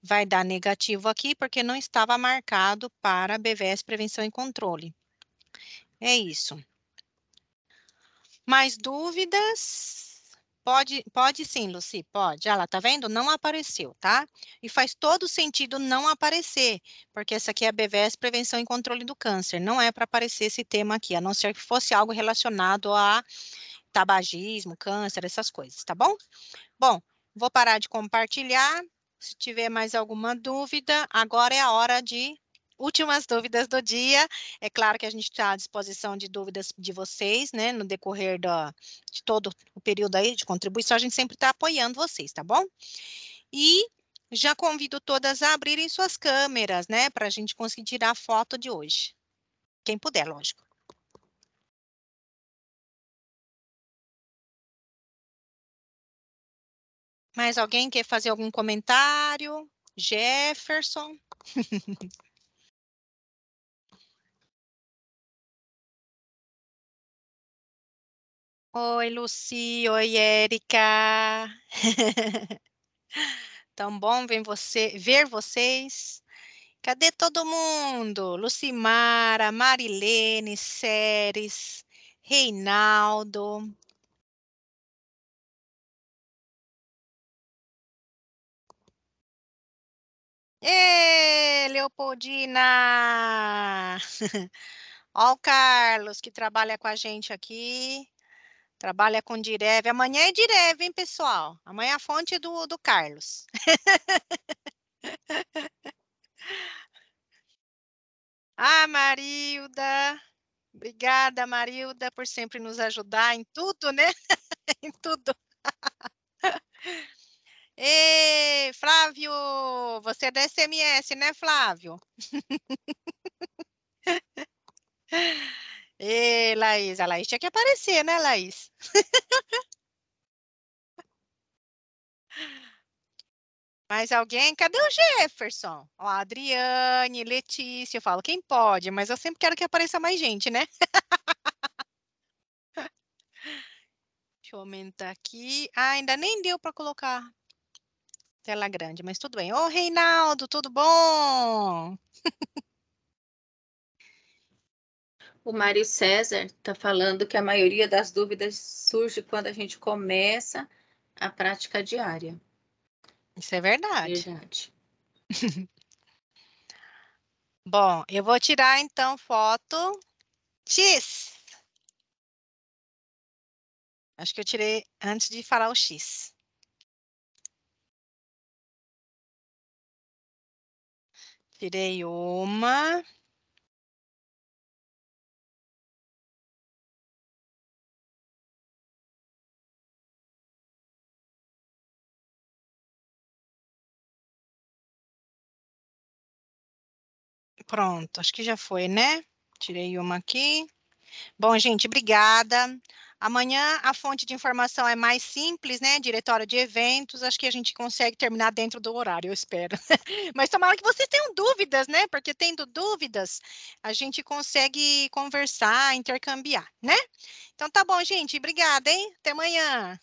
vai dar negativo aqui porque não estava marcado para BVS Prevenção e Controle. É isso. Mais dúvidas? Pode, pode sim, Luci, pode. Ah lá, tá vendo? Não apareceu, tá? E faz todo sentido não aparecer, porque essa aqui é a BVS Prevenção e Controle do Câncer. Não é para aparecer esse tema aqui, a não ser que fosse algo relacionado a tabagismo, câncer, essas coisas, tá bom? Bom, vou parar de compartilhar. Se tiver mais alguma dúvida, agora é a hora de últimas dúvidas do dia. É claro que a gente está à disposição de dúvidas de vocês, né? No decorrer do, de todo o período aí de contribuição, a gente sempre está apoiando vocês, tá bom? E já convido todas a abrirem suas câmeras, né? Para a gente conseguir tirar a foto de hoje. Quem puder, lógico. Mais alguém quer fazer algum comentário? Jefferson? Oi, Luci. Oi, Erika, Tão bom ver, você, ver vocês. Cadê todo mundo? Lucimara, Marilene, Ceres, Reinaldo. Ê, Leopoldina! Olha o Carlos, que trabalha com a gente aqui. Trabalha com Direve. Amanhã é Direve, hein, pessoal? Amanhã é a fonte do, do Carlos. ah, Marilda. Obrigada, Marilda, por sempre nos ajudar em tudo, né? em tudo. Ei, Flávio, você é da SMS, né, Flávio? E Laís, a Laís tinha que aparecer, né, Laís? Mais alguém? Cadê o Jefferson? Ó, Adriane, Letícia, eu falo quem pode, mas eu sempre quero que apareça mais gente, né? Deixa eu aumentar aqui. Ah, ainda nem deu para colocar tela grande, mas tudo bem. Ô, Reinaldo, tudo bom? O Mário César está falando que a maioria das dúvidas surge quando a gente começa a prática diária. Isso é verdade. Verdade. Bom, eu vou tirar então foto X. Acho que eu tirei antes de falar o X. Tirei uma. pronto, acho que já foi, né? Tirei uma aqui. Bom, gente, obrigada. Amanhã a fonte de informação é mais simples, né? Diretório de eventos. Acho que a gente consegue terminar dentro do horário, eu espero. Mas tomara que vocês tenham dúvidas, né? Porque tendo dúvidas, a gente consegue conversar, intercambiar, né? Então tá bom, gente. Obrigada, hein? Até amanhã.